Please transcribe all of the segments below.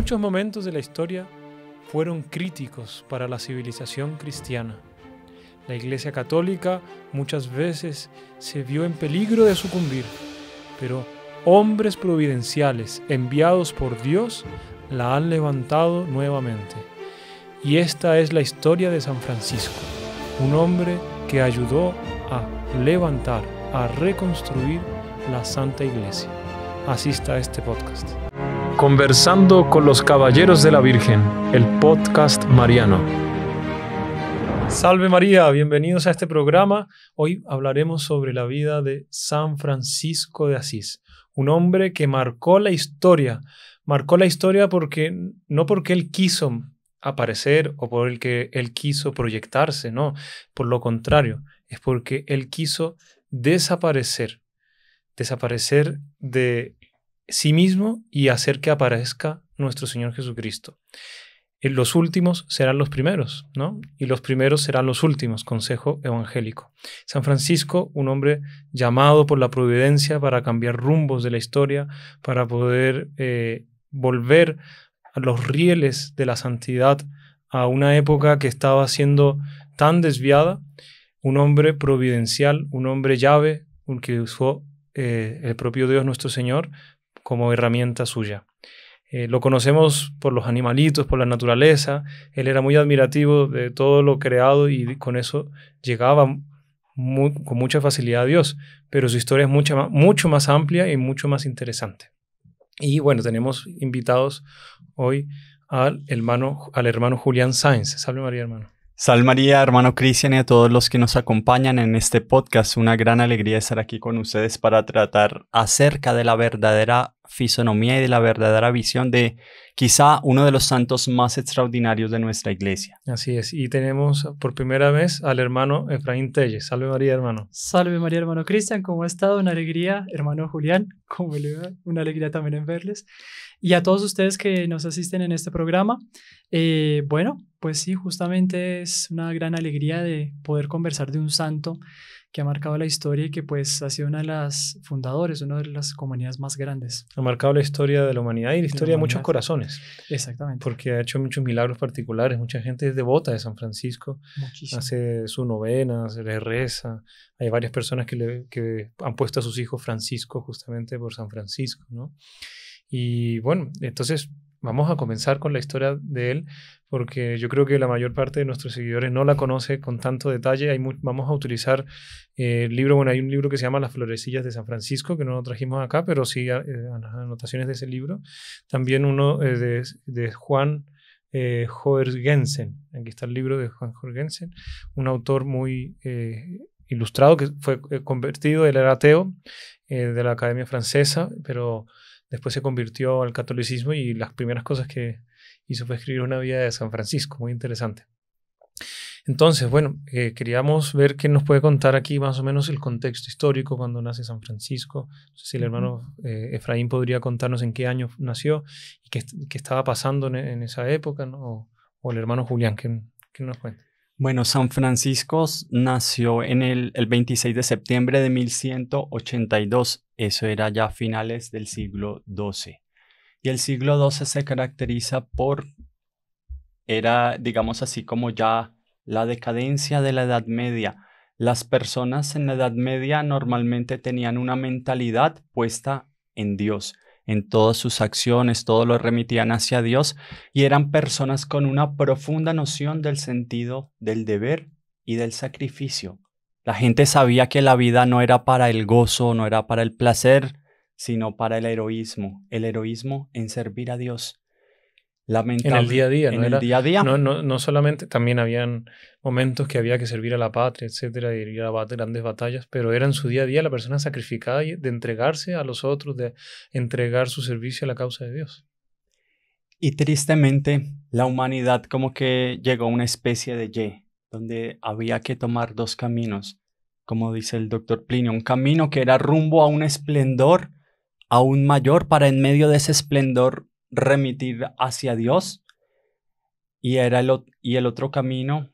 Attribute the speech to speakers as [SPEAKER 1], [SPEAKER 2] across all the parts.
[SPEAKER 1] muchos momentos de la historia fueron críticos para la civilización cristiana. La Iglesia Católica muchas veces se vio en peligro de sucumbir, pero hombres providenciales enviados por Dios la han levantado nuevamente. Y esta es la historia de San Francisco, un hombre que ayudó a levantar, a reconstruir la Santa Iglesia. Asista a este podcast. Conversando con los Caballeros de la Virgen, el podcast mariano. Salve María, bienvenidos a este programa. Hoy hablaremos sobre la vida de San Francisco de Asís, un hombre que marcó la historia. Marcó la historia porque no porque él quiso aparecer o por el que él quiso proyectarse, no, por lo contrario, es porque él quiso desaparecer, desaparecer de sí mismo y hacer que aparezca nuestro Señor Jesucristo. Eh, los últimos serán los primeros, ¿no? Y los primeros serán los últimos, consejo evangélico. San Francisco, un hombre llamado por la providencia para cambiar rumbos de la historia, para poder eh, volver a los rieles de la santidad a una época que estaba siendo tan desviada, un hombre providencial, un hombre llave, un que usó eh, el propio Dios nuestro Señor como herramienta suya. Eh, lo conocemos por los animalitos, por la naturaleza. Él era muy admirativo de todo lo creado y con eso llegaba con mucha facilidad a Dios. Pero su historia es mucho más amplia y mucho más interesante. Y bueno, tenemos invitados hoy al hermano, al hermano Julián Sáenz. Salve María, hermano.
[SPEAKER 2] Sal María, hermano Cristian y a todos los que nos acompañan en este podcast, una gran alegría estar aquí con ustedes para tratar acerca de la verdadera fisonomía y de la verdadera visión de quizá uno de los santos más extraordinarios de nuestra iglesia.
[SPEAKER 1] Así es, y tenemos por primera vez al hermano Efraín Telle. Salve María, hermano.
[SPEAKER 3] Salve María, hermano Cristian, ¿cómo ha estado? Una alegría, hermano Julián, como le Una alegría también en verles. Y a todos ustedes que nos asisten en este programa, eh, bueno, pues sí, justamente es una gran alegría de poder conversar de un santo que ha marcado la historia y que pues ha sido una de las fundadoras, una de las comunidades más grandes.
[SPEAKER 1] Ha marcado la historia de la humanidad y la historia de, muchos corazones. Exactamente. Porque ha hecho muchos milagros particulares. Mucha gente es devota de San Francisco. Muchísimo. Hace su novena, se le reza. Hay varias personas que, que han puesto a sus hijos Francisco justamente por San Francisco, ¿no? Y bueno, entonces Vamos a comenzar con la historia de él, porque yo creo que la mayor parte de nuestros seguidores no la conoce con tanto detalle. Hay vamos a utilizar eh, el libro, bueno, hay un libro que se llama Las florecillas de San Francisco, que no lo trajimos acá, pero sí a, eh, las anotaciones de ese libro. También uno eh, de, Juan eh, Jorgensen. Aquí está el libro de Juan Jorgensen, un autor muy ilustrado que fue convertido, él era ateo, de la Academia Francesa, pero después se convirtió al catolicismo y las primeras cosas que hizo fue escribir una vida de San Francisco, muy interesante. Entonces, bueno, eh, queríamos ver qué nos puede contar aquí más o menos el contexto histórico cuando nace San Francisco. No sé si el hermano eh, Efraín podría contarnos en qué año nació y qué, estaba pasando en, esa época, o, el hermano Julián, que nos cuente.
[SPEAKER 2] Bueno, San Francisco nació en el, 26 de septiembre de 1182, eso era ya finales del siglo XII. Y el siglo XII se caracteriza por, era, digamos así como ya la decadencia de la Edad Media. Las personas en la Edad Media normalmente tenían una mentalidad puesta en Dios en todas sus acciones, todo lo remitían hacia Dios y eran personas con una profunda noción del sentido del deber y del sacrificio. La gente sabía que la vida no era para el gozo, no era para el placer, sino para el heroísmo, el heroísmo en servir a Dios. En el día a día, ¿no? No, no, solamente, también habían momentos
[SPEAKER 1] que había que servir a la patria, etcétera, y ir a grandes batallas, pero era en su día a día la persona sacrificada de entregarse a los otros, de entregar su servicio a la causa de Dios.
[SPEAKER 2] Y tristemente, la humanidad como que llegó a una especie de Y, donde había que tomar dos caminos, como dice el doctor Plinio, un camino que era rumbo a un esplendor aún mayor para en medio de ese esplendor remitir hacia Dios y, era el, y el otro camino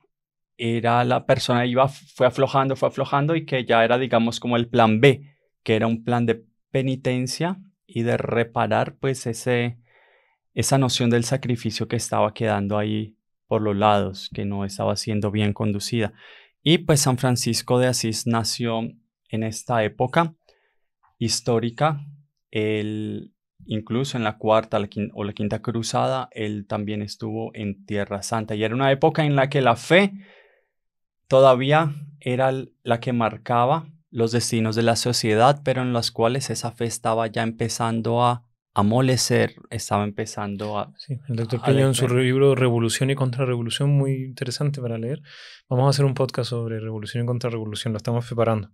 [SPEAKER 2] era la persona iba, fue aflojando, fue aflojando y que ya era, digamos, como el plan B, que era un plan de penitencia y de reparar pues ese, esa noción del sacrificio que estaba quedando ahí por los lados, que no estaba siendo bien conducida. Y pues San Francisco de Asís nació en esta época histórica. el incluso en la cuarta o la quinta cruzada, él también estuvo en Tierra Santa. Y era una época en la que la fe todavía era la que marcaba los destinos de la sociedad, pero en las cuales esa fe estaba ya empezando a amolecer, estaba empezando a... Sí, el doctor Peña en su
[SPEAKER 1] libro Revolución y Contrarrevolución, muy interesante para leer. Vamos a hacer un podcast sobre revolución y contrarrevolución, lo estamos preparando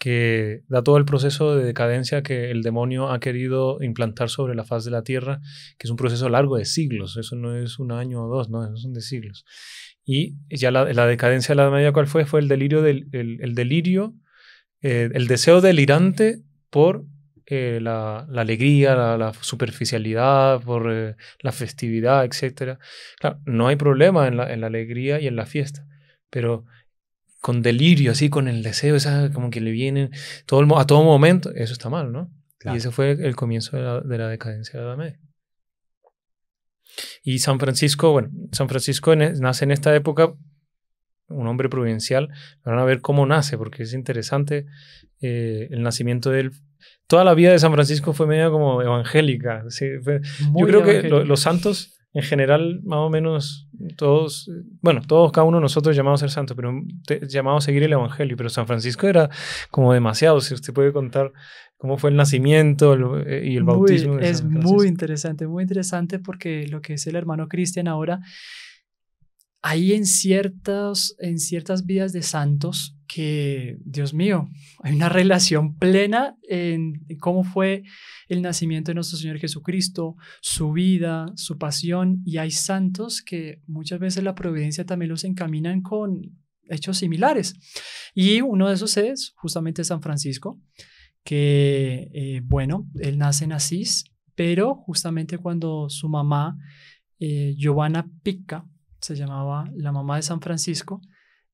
[SPEAKER 1] que da todo el proceso de decadencia que el demonio ha querido implantar sobre la faz de la tierra, que es un proceso largo de siglos, eso no es un año o dos, no, eso son de siglos. Y ya la, decadencia de la Media, ¿cuál fue? Fue el delirio, del, el, delirio, eh, el deseo delirante por eh, la, alegría, la, superficialidad, por eh, la festividad, etc. Claro, no hay problema en la, en la alegría y en la fiesta, pero con delirio, así, con el deseo, esa, como que le vienen todo a todo momento, eso está mal, ¿no? Y ese fue el comienzo de la, decadencia de la Y San Francisco, bueno, San Francisco e, nace en esta época, un hombre provincial. van a ver cómo nace, porque es interesante eh, el nacimiento de él. Toda la vida de San Francisco fue media como evangélica. Yo creo que los santos en general, más o menos todos, bueno, todos, cada uno de nosotros llamamos a ser santos, pero llamamos a seguir el Evangelio, pero San Francisco era como demasiado, si usted puede contar cómo fue el nacimiento eh, y el bautismo. es
[SPEAKER 3] muy interesante, muy interesante porque lo que es el hermano Cristian ahora, ahí en ciertas, en ciertas vidas de santos, que, Dios mío, hay una relación plena en cómo fue el nacimiento de nuestro Señor Jesucristo, su vida, su pasión, y hay santos que muchas veces la providencia también los encaminan con hechos similares. Y uno de esos es justamente San Francisco, que, eh, bueno, él nace en Asís, pero justamente cuando su mamá, eh, Giovanna Pica, se llamaba la mamá de San Francisco,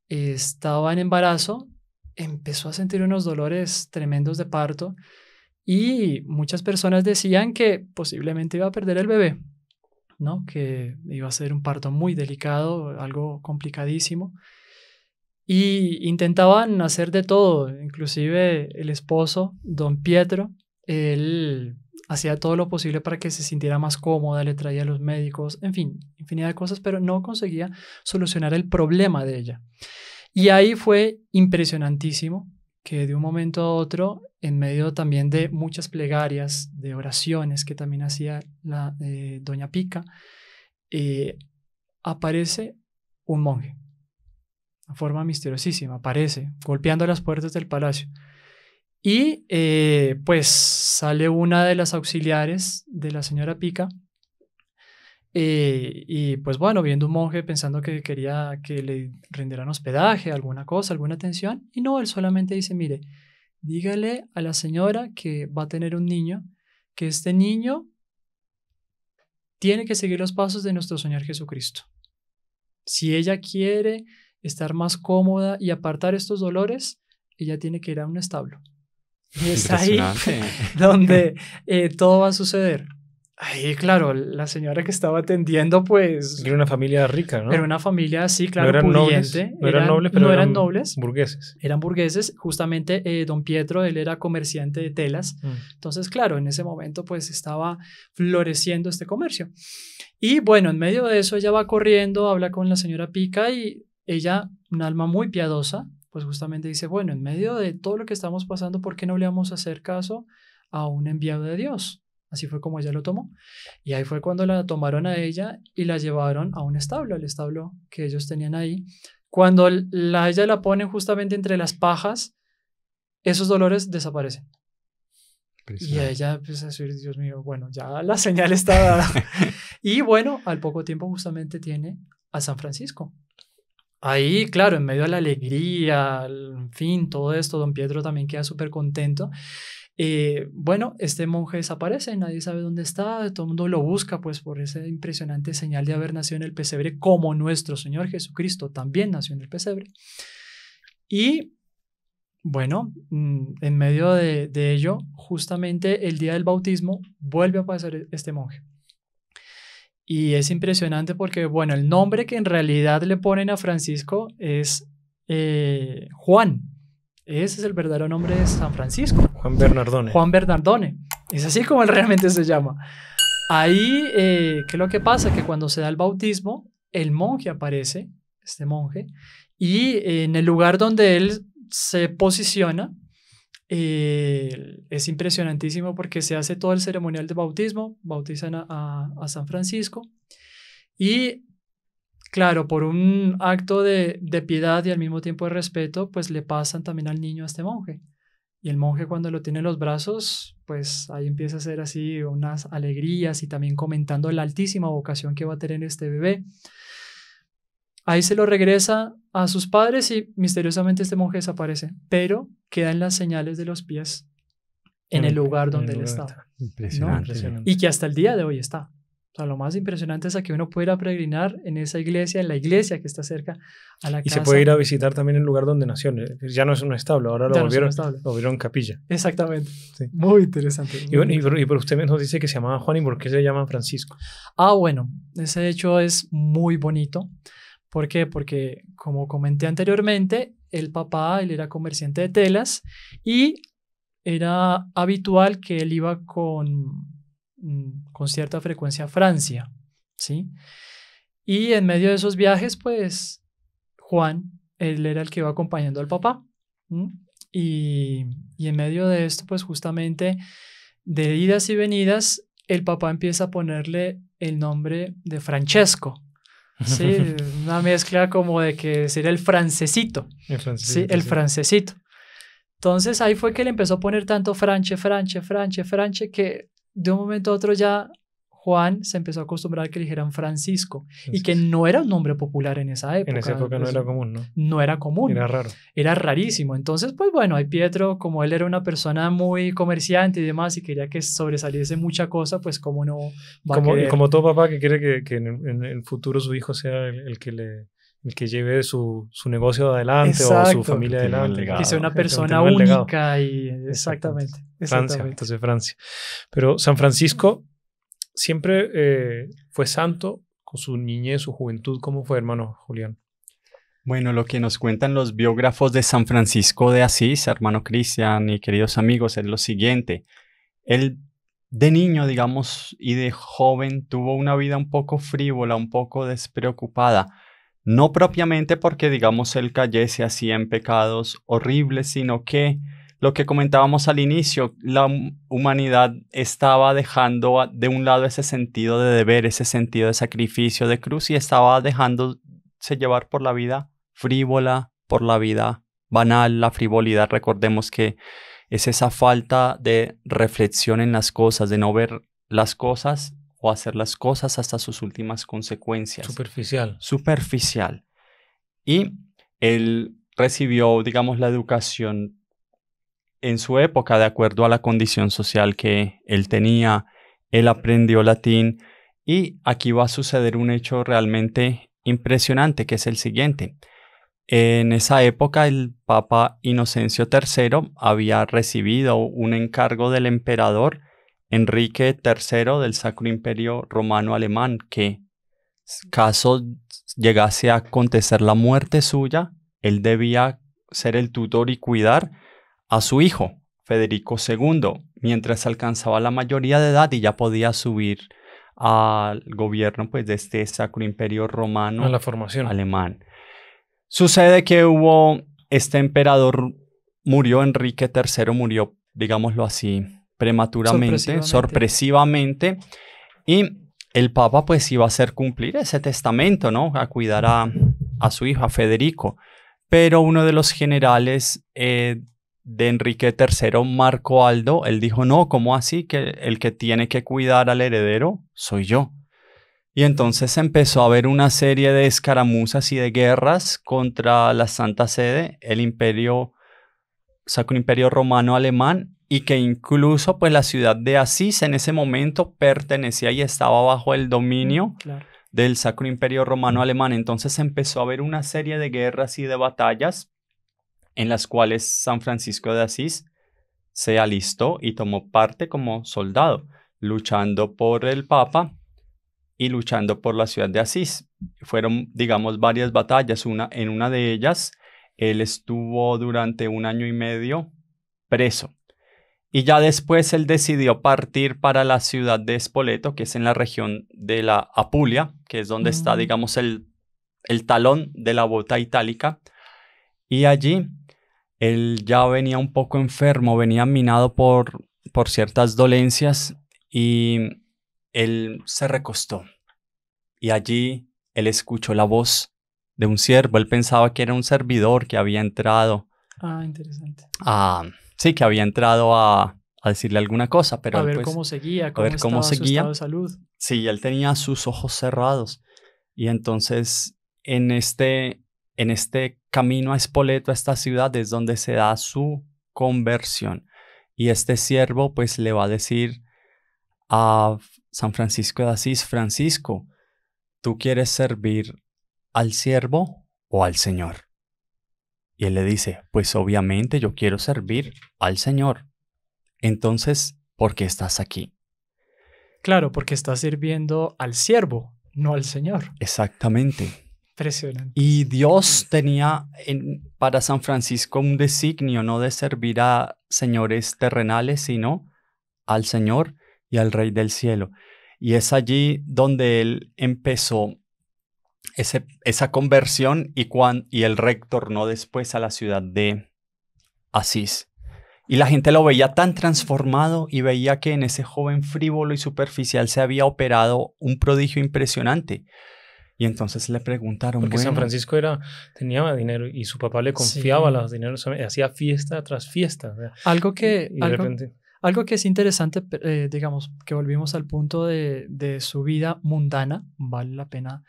[SPEAKER 3] estaba en embarazo, empezó a sentir unos dolores tremendos de parto y muchas personas decían que posiblemente iba a perder el bebé, ¿no? Que iba a ser un parto muy delicado, algo complicadísimo. Y intentaban hacer de todo, inclusive el esposo, don Pietro, él hacía todo lo posible para que se sintiera más cómoda, le traía a los médicos, en fin, infinidad de cosas, pero no conseguía solucionar el problema de ella. Y ahí fue impresionantísimo que de un momento a otro, en medio también de muchas plegarias, de oraciones que también hacía la eh, doña Pica, eh, aparece un monje, de forma misteriosísima, aparece golpeando las puertas del palacio. Y eh, pues sale una de las auxiliares de la señora Pica. Eh, y pues bueno, viendo un monje pensando que quería que le rindieran hospedaje, alguna cosa, alguna atención. Y no, él solamente dice, mire, dígale a la señora que va a tener un niño, que este niño tiene que seguir los pasos de nuestro Señor Jesucristo. Si ella quiere estar más cómoda y apartar estos dolores, ella tiene que ir a un establo. Y es ahí donde eh, todo va a suceder. Ahí, claro, la señora que estaba atendiendo, pues... Era una familia rica, ¿no? Era una familia, sí, claro, eran pudiente. no eran, nobles, pero no eran, nobles. Burgueses. Eran burgueses. Justamente eh, don Pietro, él era comerciante de telas. Mm. Entonces, claro, en ese momento, pues, estaba floreciendo este comercio. Y, bueno, en medio de eso, ella va corriendo, habla con la señora Pica y ella, un alma muy piadosa, pues justamente dice, bueno, en medio de todo lo que estamos pasando, ¿por qué no le vamos a hacer caso a un enviado de Dios? Así fue como ella lo tomó. Y ahí fue cuando la tomaron a ella y la llevaron a un establo, al establo que ellos tenían ahí. Cuando la, ella la ponen justamente entre las pajas, esos dolores desaparecen. Y ella empieza a decir, Dios mío, bueno, ya la señal está dada. y bueno, al poco tiempo justamente tiene a San Francisco, Ahí, claro, en medio de la alegría, en fin, todo esto, don Pietro también queda súper contento. Eh, bueno, este monje desaparece, nadie sabe dónde está, todo el mundo lo busca, pues por esa impresionante señal de haber nacido en el pesebre, como nuestro Señor Jesucristo también nació en el pesebre. Y bueno, mm, en medio de ello, justamente el día del bautismo, vuelve a aparecer e-, este monje. Y es impresionante porque, bueno, el nombre que en realidad le ponen a Francisco es eh, Juan. Ese es el verdadero nombre de San Francisco. Juan Bernardone. Juan Bernardone. Es así como él realmente se llama. Ahí, eh, ¿qué es lo que pasa? Que cuando se da el bautismo, el monje aparece, este monje, y en el lugar donde él se posiciona, eh, es impresionantísimo porque se hace todo el ceremonial de bautismo, bautizan a, San Francisco y claro, por un acto de, de, piedad y al mismo tiempo de respeto, pues le pasan también al niño a este monje. Y el monje cuando lo tiene en los brazos, pues ahí empieza a hacer así unas alegrías y también comentando la altísima vocación que va a tener este bebé. Ahí se lo regresa a sus padres y misteriosamente este monje desaparece, pero quedan las señales de los pies
[SPEAKER 2] en el lugar donde él estaba. Impresionante. Y
[SPEAKER 3] que hasta el día de hoy está. O sea, lo más impresionante es a que uno pueda ir peregrinar en esa iglesia, en la iglesia que está cerca a la casa. Y se puede ir a
[SPEAKER 1] visitar también el lugar donde nació. Ya no es un establo, ahora lo, volvieron, volvieron capilla.
[SPEAKER 3] Exactamente. Muy interesante. y bueno, Y, pero, usted nos dice que se
[SPEAKER 1] llamaba Juan y por qué se llama Francisco.
[SPEAKER 3] Ah, bueno, ese hecho es muy bonito. ¿Por qué? Porque, como comenté anteriormente, el papá, él era comerciante de telas y era habitual que él iba con, mm, con cierta frecuencia a Francia, ¿sí? Y en medio de esos viajes, pues, Juan, él era el que iba acompañando al papá. Y, y en medio de esto, pues justamente de idas y venidas, el papá empieza a ponerle el nombre de Francesco, Sí, una mezcla como de que sería el francesito. El francesito. Sí, el francesito. Entonces ahí fue que le empezó a poner tanto franche, franche, franche, franche, que de un momento a otro ya Juan se empezó a acostumbrar a que le dijeran Francisco y que no era un nombre popular en esa época. En esa época no pues, era común, ¿no? No era común. Era raro. Era rarísimo. Entonces, pues bueno, ahí Pietro, como él era una persona muy comerciante y demás y quería que sobresaliese mucha cosa, pues como no... como, como
[SPEAKER 1] todo papá que quiere que, en, el futuro su hijo sea el, que le el que lleve su, negocio adelante o su familia adelante. que sea una persona única
[SPEAKER 3] y exactamente, exactamente. Francia,
[SPEAKER 1] entonces Francia. Pero San Francisco siempre eh, fue santo con su niñez, su juventud. ¿Cómo fue, hermano Julián?
[SPEAKER 2] Bueno, lo que nos cuentan los biógrafos de San Francisco de Asís, hermano Cristian y queridos amigos, es lo siguiente. Él de niño, digamos, y de joven tuvo una vida un poco frívola, un poco despreocupada. No propiamente porque, digamos, él cayese así en pecados horribles, sino que lo que comentábamos al inicio, la humanidad estaba dejando de un lado ese sentido de deber, ese sentido de sacrificio, de cruz, y estaba dejándose llevar por la vida frívola, por la vida banal, la frivolidad. Recordemos que es esa falta de reflexión en las cosas, de no ver las cosas o hacer las cosas hasta sus últimas consecuencias. Superficial. Superficial. Y él recibió, digamos, la educación en su época, de acuerdo a la condición social que él tenía, él aprendió latín y aquí va a suceder un hecho realmente impresionante, que es el siguiente. En esa época el Papa Inocencio III había recibido un encargo del emperador Enrique III del Sacro Imperio Romano Alemán que, caso llegase a acontecer la muerte suya, él debía ser el tutor y cuidar a su hijo, Federico II, mientras alcanzaba la mayoría de edad y ya podía subir al gobierno pues, de este Sacro Imperio Romano a la formación. alemán. Sucede que hubo, este emperador murió, Enrique III murió, digámoslo así, prematuramente, sorpresivamente, y el Papa pues iba a hacer cumplir ese testamento, ¿no? A cuidar a, a su a Federico. Pero uno de los generales eh, de Enrique III Marco Aldo, él dijo, no, ¿cómo así? Que el que tiene que cuidar al heredero soy yo. Y entonces empezó a haber una serie de escaramuzas y de guerras contra la Santa Sede, el imperio, Sacro Imperio Romano Alemán, y que incluso pues la ciudad de Asís en ese momento pertenecía y estaba bajo el dominio mm, del Sacro Imperio Romano Alemán. Entonces empezó a haber una serie de guerras y de batallas en las cuales San Francisco de Asís se alistó y tomó parte como soldado, luchando por el Papa y luchando por la ciudad de Asís. Fueron, digamos, varias batallas. Una, en una de ellas, él estuvo durante un año y medio preso. Y ya después él decidió partir para la ciudad de Espoleto, que es en la región de la Apulia, que es donde está, mm. digamos, el, el talón de la bota itálica. Y allí él ya venía un poco enfermo, venía minado por, por ciertas dolencias y él se recostó. Y allí él escuchó la voz de un siervo. Él pensaba que era un servidor que había entrado.
[SPEAKER 3] Ah, interesante.
[SPEAKER 2] sí, que había entrado a, decirle alguna cosa, pero... A pues, ver cómo seguía, cómo, a ver cómo seguía. salud. Sí, él tenía sus ojos cerrados. Y entonces, en este en este camino a Espoleto, a esta ciudad, es donde se da su conversión. Y este siervo pues le va a decir a San Francisco de Asís, Francisco, ¿tú quieres servir al siervo o al Señor? Y él le dice, pues obviamente yo quiero servir al Señor. Entonces, ¿por qué estás aquí?
[SPEAKER 3] Claro, porque estás sirviendo al siervo,
[SPEAKER 2] no al Señor. Exactamente. Y Dios tenía en, para San Francisco un designio, no de servir a señores terrenales, sino al Señor y al Rey del Cielo. Y es allí donde él empezó esa conversión y, cuan, y el rector no después a la ciudad de Asís. Y la gente lo veía tan transformado y veía que en ese joven frívolo y superficial se había operado un prodigio impresionante. Y entonces le preguntaron. Porque San Francisco era, tenía dinero y su papá
[SPEAKER 1] le confiaba los dineros, hacía fiesta tras fiesta. Algo que.
[SPEAKER 3] algo, que es interesante, eh, digamos, que volvimos al punto de, su vida mundana, vale la pena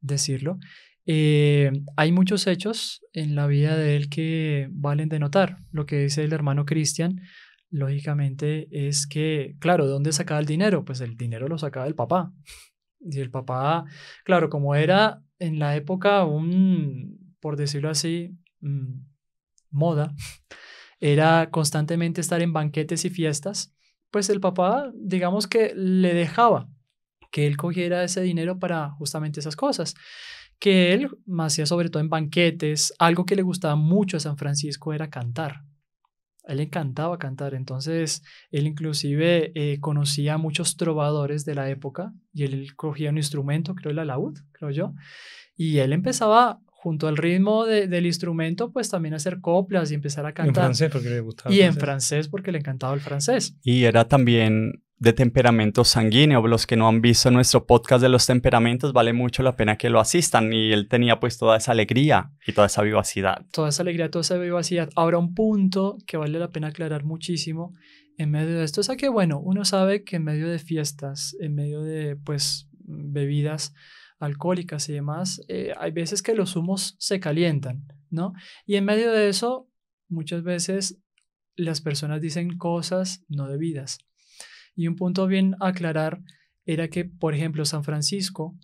[SPEAKER 3] decirlo. Eh, hay muchos hechos en la vida de él que valen de notar. Lo que dice el hermano Cristian, lógicamente, es que, claro, ¿dónde sacaba el dinero? Pues el dinero lo sacaba el papá. Y el papá, claro, como era en la época un, por decirlo así, mm, moda, era constantemente estar en banquetes y fiestas, pues el papá, digamos que le dejaba que él cogiera ese dinero para justamente esas cosas, que él hacía sobre todo en banquetes, algo que le gustaba mucho a San Francisco era cantar él le encantaba cantar, entonces él inclusive eh, conocía muchos trovadores de la época y él cogía un instrumento, creo el alaúd, creo yo, y él empezaba junto al ritmo del instrumento, pues también hacer coplas y empezar a cantar. En francés porque le gustaba. Y en francés. porque le encantaba el francés.
[SPEAKER 2] Y era también de temperamento sanguíneo. Los que no han visto nuestro podcast de los temperamentos, vale mucho la pena que lo asistan. Y él tenía pues toda esa alegría y toda esa vivacidad.
[SPEAKER 3] Toda esa alegría, toda esa vivacidad. Ahora un punto que vale la pena aclarar muchísimo en medio de esto es que, bueno, uno sabe que en medio de fiestas, en medio de pues bebidas, alcohólicas y demás, eh, hay veces que los humos se calientan, ¿no? Y en medio de eso, muchas veces las personas dicen cosas no debidas. Y un punto bien aclarar era que, por ejemplo, San Francisco,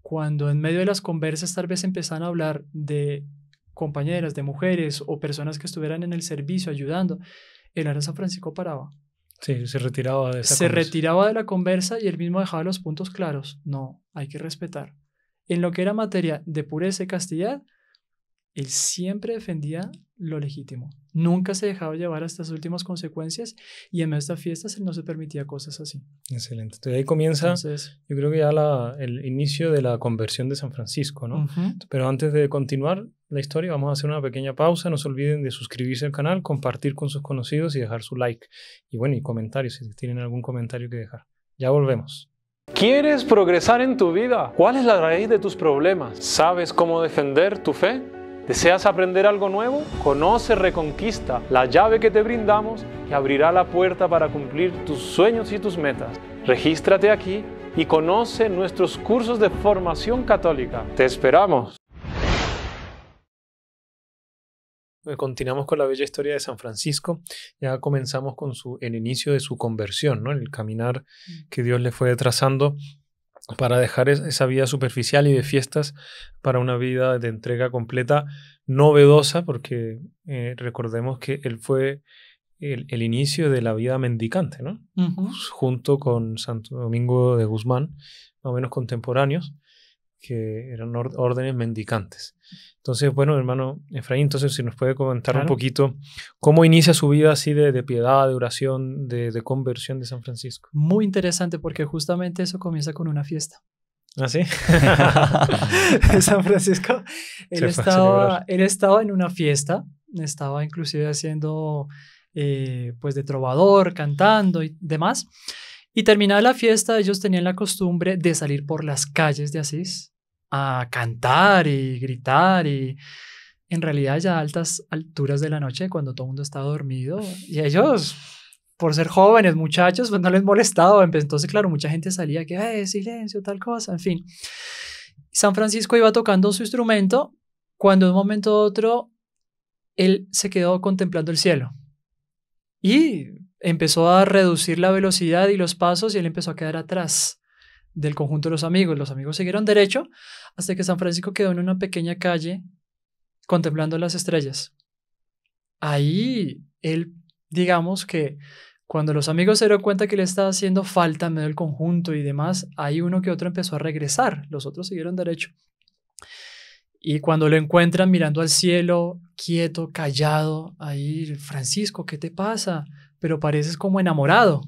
[SPEAKER 3] cuando en medio de las conversas tal vez empezaban a hablar de compañeras, de mujeres o personas que estuvieran en el servicio ayudando, el Ara San Francisco paraba
[SPEAKER 1] Sí, se retiraba de esa Se
[SPEAKER 3] retiraba de la conversa y él mismo dejaba los puntos claros. No, hay que respetar. En lo que era materia de pureza y castidad, él siempre defendía lo legítimo. Nunca se dejaba llevar a estas últimas consecuencias y en esta fiesta no se permitía cosas así.
[SPEAKER 1] Excelente. Entonces ahí comienza, yo creo que ya el inicio de la conversión de San Francisco, ¿no? Pero antes de continuar la historia, vamos a hacer una pequeña pausa. No se olviden de suscribirse al canal, compartir con sus conocidos y dejar su like. Y bueno, y comentarios, si tienen algún comentario que dejar. Ya volvemos. ¿Quieres progresar en tu vida? ¿Cuál es la raíz de tus problemas? ¿Sabes cómo defender tu fe? ¿Deseas aprender algo nuevo? Conoce Reconquista, la llave que te brindamos que abrirá la puerta para cumplir tus sueños y tus metas. Regístrate aquí y conoce nuestros cursos de formación católica. ¡Te esperamos! Eh, continuamos con la bella historia de San Francisco. Ya comenzamos con su, el inicio de su conversión, ¿no? el caminar mm. que Dios le fue trazando para dejar esa vida superficial y de fiestas para una vida de entrega completa, novedosa, porque eh, recordemos que él fue el, inicio de la vida mendicante, ¿no? Pues, junto con Santo Domingo de Guzmán, más o menos contemporáneos, que eran órdenes mendicantes. Entonces, bueno, hermano Efraín, entonces si nos puede comentar un poquito cómo inicia su vida así de, de piedad, de oración, de, de, conversión de San Francisco.
[SPEAKER 3] Muy interesante porque justamente eso comienza con una fiesta. ¿Ah, sí? San Francisco, él estaba, él estaba en una fiesta, estaba inclusive haciendo eh, pues de trovador, cantando y demás. Y terminada la fiesta, ellos tenían la costumbre de salir por las calles de Asís a cantar y gritar y en realidad ya a altas alturas de la noche cuando todo el mundo estaba dormido y ellos por ser jóvenes muchachos pues no les molestaba entonces claro mucha gente salía que eh, silencio tal cosa en fin San Francisco iba tocando su instrumento cuando de un momento a otro él se quedó contemplando el cielo y empezó a reducir la velocidad y los pasos y él empezó a quedar atrás del conjunto de los amigos. Los amigos siguieron derecho hasta que San Francisco quedó en una pequeña calle contemplando las estrellas. Ahí él, digamos que cuando los amigos se dieron cuenta que le estaba haciendo falta en medio del conjunto y demás, ahí uno que otro empezó a regresar, los otros siguieron derecho. Y cuando lo encuentran mirando al cielo, quieto, callado, ahí, Francisco, ¿qué te pasa? Pero pareces como enamorado.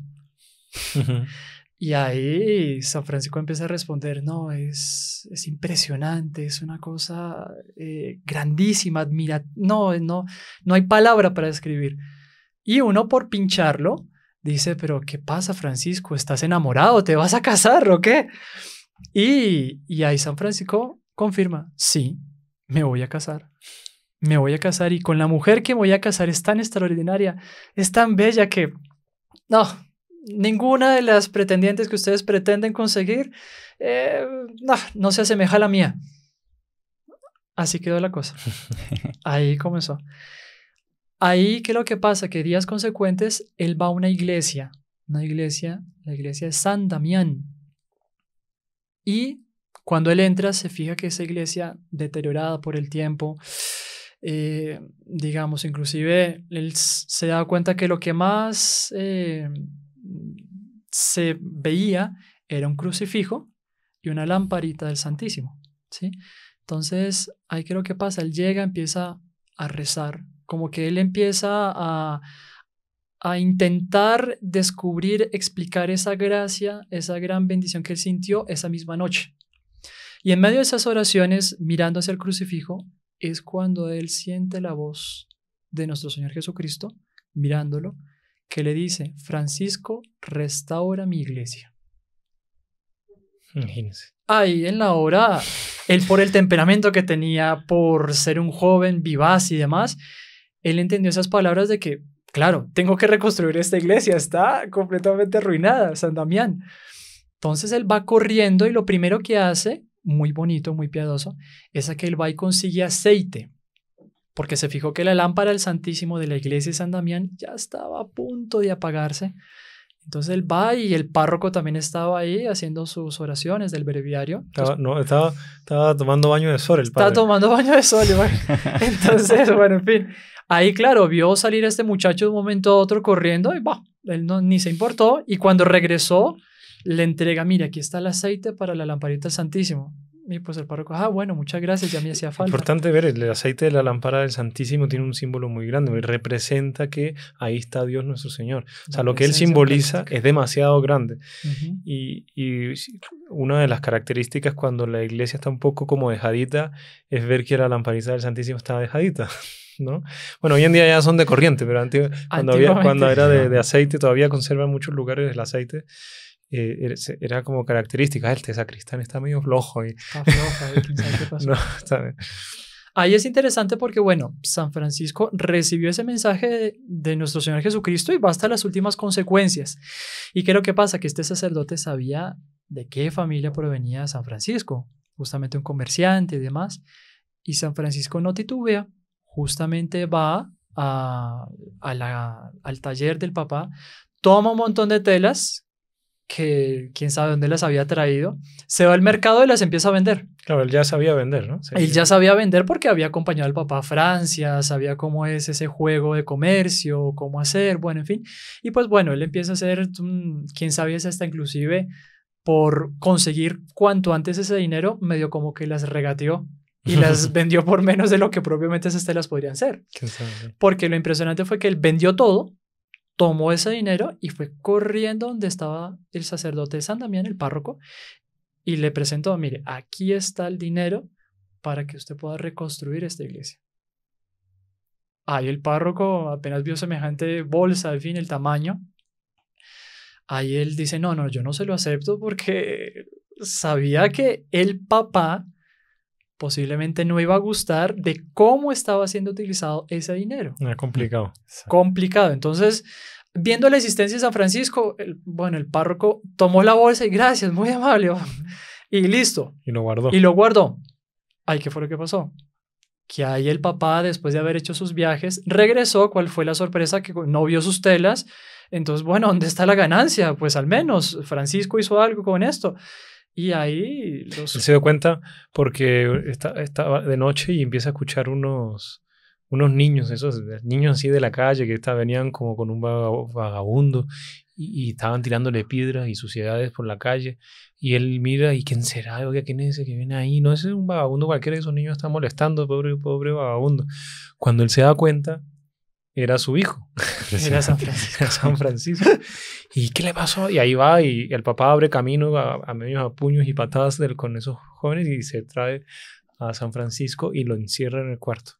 [SPEAKER 3] Y ahí San Francisco empieza a responder, no, es, es impresionante, es una cosa eh, grandísima, admira, no, no, no hay palabra para describir. Y uno por pincharlo dice, pero ¿qué pasa Francisco? ¿Estás enamorado? ¿Te vas a casar o qué? Y, ahí San Francisco confirma, sí, me voy a casar me voy a casar y con la mujer que voy a casar es tan extraordinaria, es tan bella que, no, ninguna de las pretendientes que ustedes pretenden conseguir eh, no, se asemeja a la mía. Así quedó la cosa. Ahí comenzó. Ahí que lo que pasa, que días consecuentes, él va a una iglesia, una iglesia, la iglesia de San Damián. Y cuando él entra, se fija que esa iglesia, deteriorada por el tiempo, eh, digamos, inclusive él se da cuenta que lo que más eh, se veía era un crucifijo y una lamparita del Santísimo, ¿sí? Entonces, ahí creo que pasa, él llega, empieza a rezar, como que él empieza a, a intentar descubrir, explicar esa gracia, esa gran bendición que él sintió esa misma noche. Y en medio de esas oraciones, mirando hacia el crucifijo, es cuando él siente la voz de nuestro Señor Jesucristo, mirándolo, que le dice, Francisco, restaura mi iglesia. Imagínense. Ahí en la hora, él por el temperamento que tenía, por ser un joven vivaz y demás, él entendió esas palabras de que, claro, tengo que reconstruir esta iglesia, está completamente arruinada, San Damián. Entonces él va corriendo y lo primero que hace, muy bonito, muy piadoso, es a que él va y consigue aceite porque se fijó que la lámpara del Santísimo de la iglesia de San Damián ya estaba a punto de apagarse. Entonces él va y el párroco también estaba ahí haciendo sus oraciones del breviario. Estaba,
[SPEAKER 1] no, estaba, estaba, tomando baño de sol el padre. Estaba tomando
[SPEAKER 3] baño de sol. Entonces, bueno, en fin. Ahí, claro, vio salir a este muchacho de un momento a otro corriendo y va, él no, ni se importó. Y cuando regresó, le entrega, mira, aquí está el aceite para la lamparita del Santísimo. Y pues el párroco, ah, bueno, muchas gracias, ya me hacía falta.
[SPEAKER 1] Importante ver, el aceite de la lámpara del Santísimo tiene un símbolo muy grande, representa que ahí está Dios nuestro Señor. O sea, lo que él simboliza es demasiado grande. y, y, una de las características cuando la iglesia está un poco como dejadita es ver que la lamparita del Santísimo estaba dejadita. ¿no? Bueno, hoy en día ya son de corriente, pero antes cuando, había, cuando era de, de aceite todavía conservan muchos lugares el aceite eh, era como característica, ah, este sacristán está medio flojo.
[SPEAKER 3] Ahí es interesante porque, bueno, San Francisco recibió ese mensaje de, nuestro Señor Jesucristo y va hasta las últimas consecuencias. ¿Y qué lo que pasa? Que este sacerdote sabía de qué familia provenía San Francisco, justamente un comerciante y demás. Y San Francisco no titubea, justamente va a, al taller del papá, toma un montón de telas que quién sabe dónde las había traído, se va al mercado y las empieza a vender. Claro, él ya sabía vender, ¿no? Él ya sabía vender porque había acompañado al papá a Francia, sabía cómo es ese juego de comercio, cómo hacer, bueno, en fin. Y pues bueno, él empieza a hacer, mm, quién sabe, hasta inclusive por conseguir cuanto antes ese dinero, medio como que las regateó y las vendió por menos de lo que propiamente esas telas podrían ser. Porque lo impresionante fue que él vendió todo, tomó ese dinero y fue corriendo donde estaba el sacerdote de San Damián, el párroco, y le presentó, mire, aquí está el dinero para que usted pueda reconstruir esta iglesia. Ahí el párroco apenas vio semejante bolsa, en fin, el tamaño. Ahí él dice, no, no, yo no se lo acepto porque sabía que el papá posiblemente no iba a gustar de cómo estaba siendo utilizado ese dinero.
[SPEAKER 1] Era ah, complicado.
[SPEAKER 3] Complicado. Entonces, viendo la existencia de San Francisco, bueno, el párroco tomó la bolsa y gracias, muy amable. y listo. Y lo guardó. Y lo guardó. Ay, ¿qué fue lo que pasó? Que ahí el papá, después de haber hecho sus viajes, regresó. ¿Cuál fue la sorpresa? Que no vio sus telas. Entonces, bueno, ¿dónde está la ganancia? Pues al menos Francisco hizo algo con esto. Y ahí se dio
[SPEAKER 1] cuenta porque estaba de noche y empieza a escuchar unos, unos niños, esos niños así de la calle que está, venían como con un vagabundo y, y, estaban tirándole piedras y suciedades por la calle. Y él mira, ¿y quién será? Oiga, ¿quién es ese que viene ahí? No, ese es un vagabundo cualquiera de esos niños está molestando, pobre, pobre vagabundo. Cuando él se da cuenta, era su hijo. Era San Francisco. San Francisco. ¿Y qué le pasó? Y ahí va y el papá abre camino a, medios a puños y patadas del, con esos jóvenes y se trae a San Francisco y lo encierra en el cuarto.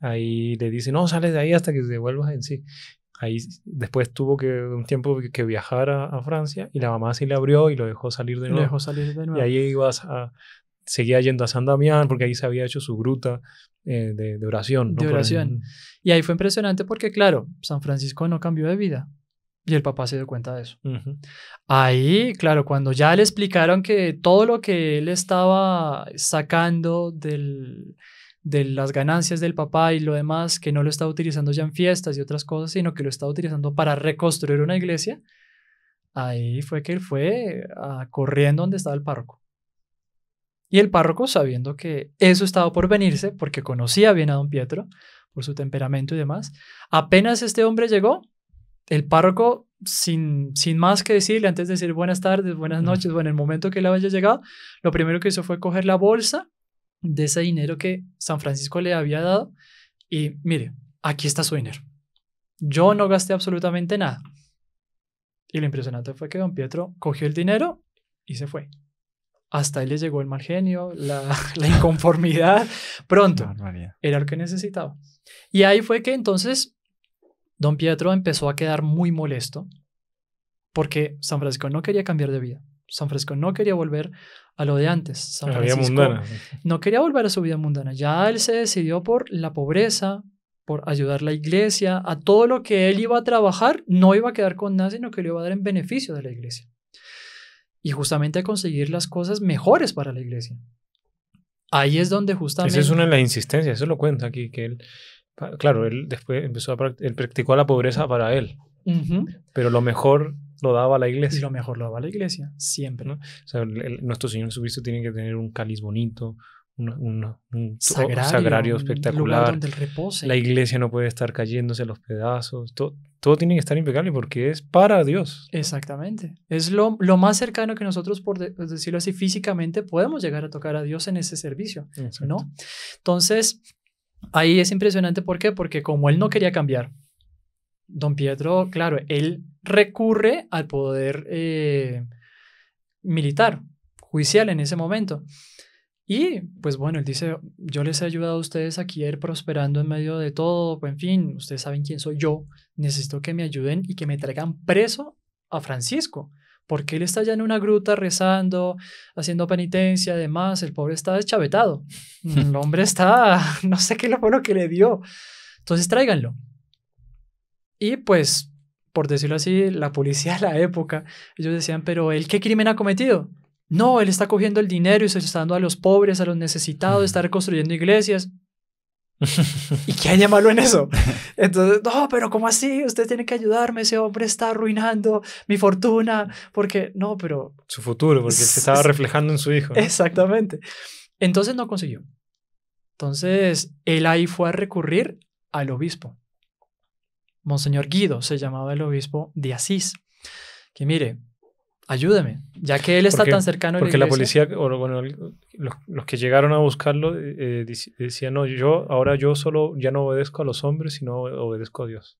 [SPEAKER 1] Ahí le dice, no, sales de ahí hasta que te devuelvas en sí. Ahí después tuvo que un tiempo que, viajar a, Francia y la mamá sí le abrió y lo dejó salir de nuevo. Dejó salir de nuevo. Y ahí ibas a, seguía yendo a San Damián porque ahí se había hecho su gruta eh, de, oración. De oración.
[SPEAKER 3] Y ahí fue impresionante porque, claro, San Francisco no cambió de vida. Y el papá se dio cuenta de eso. Ahí, claro, cuando ya le explicaron que todo lo que él estaba sacando del, de las ganancias del papá y lo demás, que no lo estaba utilizando ya en fiestas y otras cosas, sino que lo estaba utilizando para reconstruir una iglesia, ahí fue que él fue a, ah, corriendo donde estaba el párroco. Y el párroco, sabiendo que eso estaba por venirse, porque conocía bien a don Pietro, por su temperamento y demás, apenas este hombre llegó, el párroco, sin, sin más que decirle, antes de decir buenas tardes, buenas noches, bueno, en el momento que él haya llegado, lo primero que hizo fue coger la bolsa de ese dinero que San Francisco le había dado y mire, aquí está su dinero. Yo no gasté absolutamente nada. Y lo impresionante fue que don Pietro cogió el dinero y se fue hasta ahí le llegó el mal genio, la, inconformidad, pronto. Era lo que necesitaba. Y ahí fue que entonces don Pietro empezó a quedar muy molesto porque San Francisco no quería cambiar de vida. San Francisco no quería volver a lo de antes. la vida mundana. no quería volver a su vida mundana. Ya él se decidió por la pobreza, por ayudar a la iglesia, a todo lo que él iba a trabajar, no iba a quedar con nada, sino que le iba a dar en beneficio de la iglesia y justamente a conseguir las cosas mejores para la iglesia.
[SPEAKER 1] Ahí es donde justamente... Esa es una de las insistencias, eso lo cuenta aquí, que él, claro, él después empezó a practicar, practicó la pobreza para él, pero lo mejor lo daba la iglesia. Y lo mejor lo daba la iglesia, siempre. ¿no? nuestro Señor Jesucristo tiene que tener un cáliz bonito, un, sagrario, espectacular. La iglesia no puede estar cayéndose los pedazos. Todo, tiene que estar impecable porque es
[SPEAKER 3] para Dios. Exactamente. Es lo, lo más cercano que nosotros, por decirlo así, físicamente podemos llegar a tocar a Dios en ese servicio. ¿no? Entonces, ahí es impresionante. ¿Por qué? Porque como él no quería cambiar, don Pietro, claro, él recurre al poder eh, militar, judicial en ese momento. Y pues bueno, él dice, yo les he ayudado a ustedes aquí a ir prosperando en medio de todo, en fin, ustedes saben quién soy yo, necesito que me ayuden y que me traigan preso a Francisco, porque él está allá en una gruta rezando, haciendo penitencia, además, el pobre está deschavetado, el hombre está, no sé qué es lo que le dio, entonces tráiganlo. Y pues, por decirlo así, la policía de la época, ellos decían, pero él qué crimen ha cometido? No, él está cogiendo el dinero y se está dando a los pobres, a los necesitados, está reconstruyendo iglesias. ¿Y qué hay de malo en eso? Entonces, no, pero ¿cómo así? Usted tiene que ayudarme, ese hombre está arruinando mi fortuna, porque no, pero... Su
[SPEAKER 1] futuro, porque se estaba reflejando en su hijo.
[SPEAKER 3] Exactamente. Entonces no consiguió. Entonces, él ahí fue a recurrir al obispo. Monseñor Guido se llamaba el obispo de Asís, que mire, Ayúdeme, ya que él está tan cercano a Porque la policía,
[SPEAKER 1] bueno, los, los que llegaron a buscarlo eh, eh, decían, no, yo ahora yo solo ya no obedezco a los hombres, sino obedezco a Dios.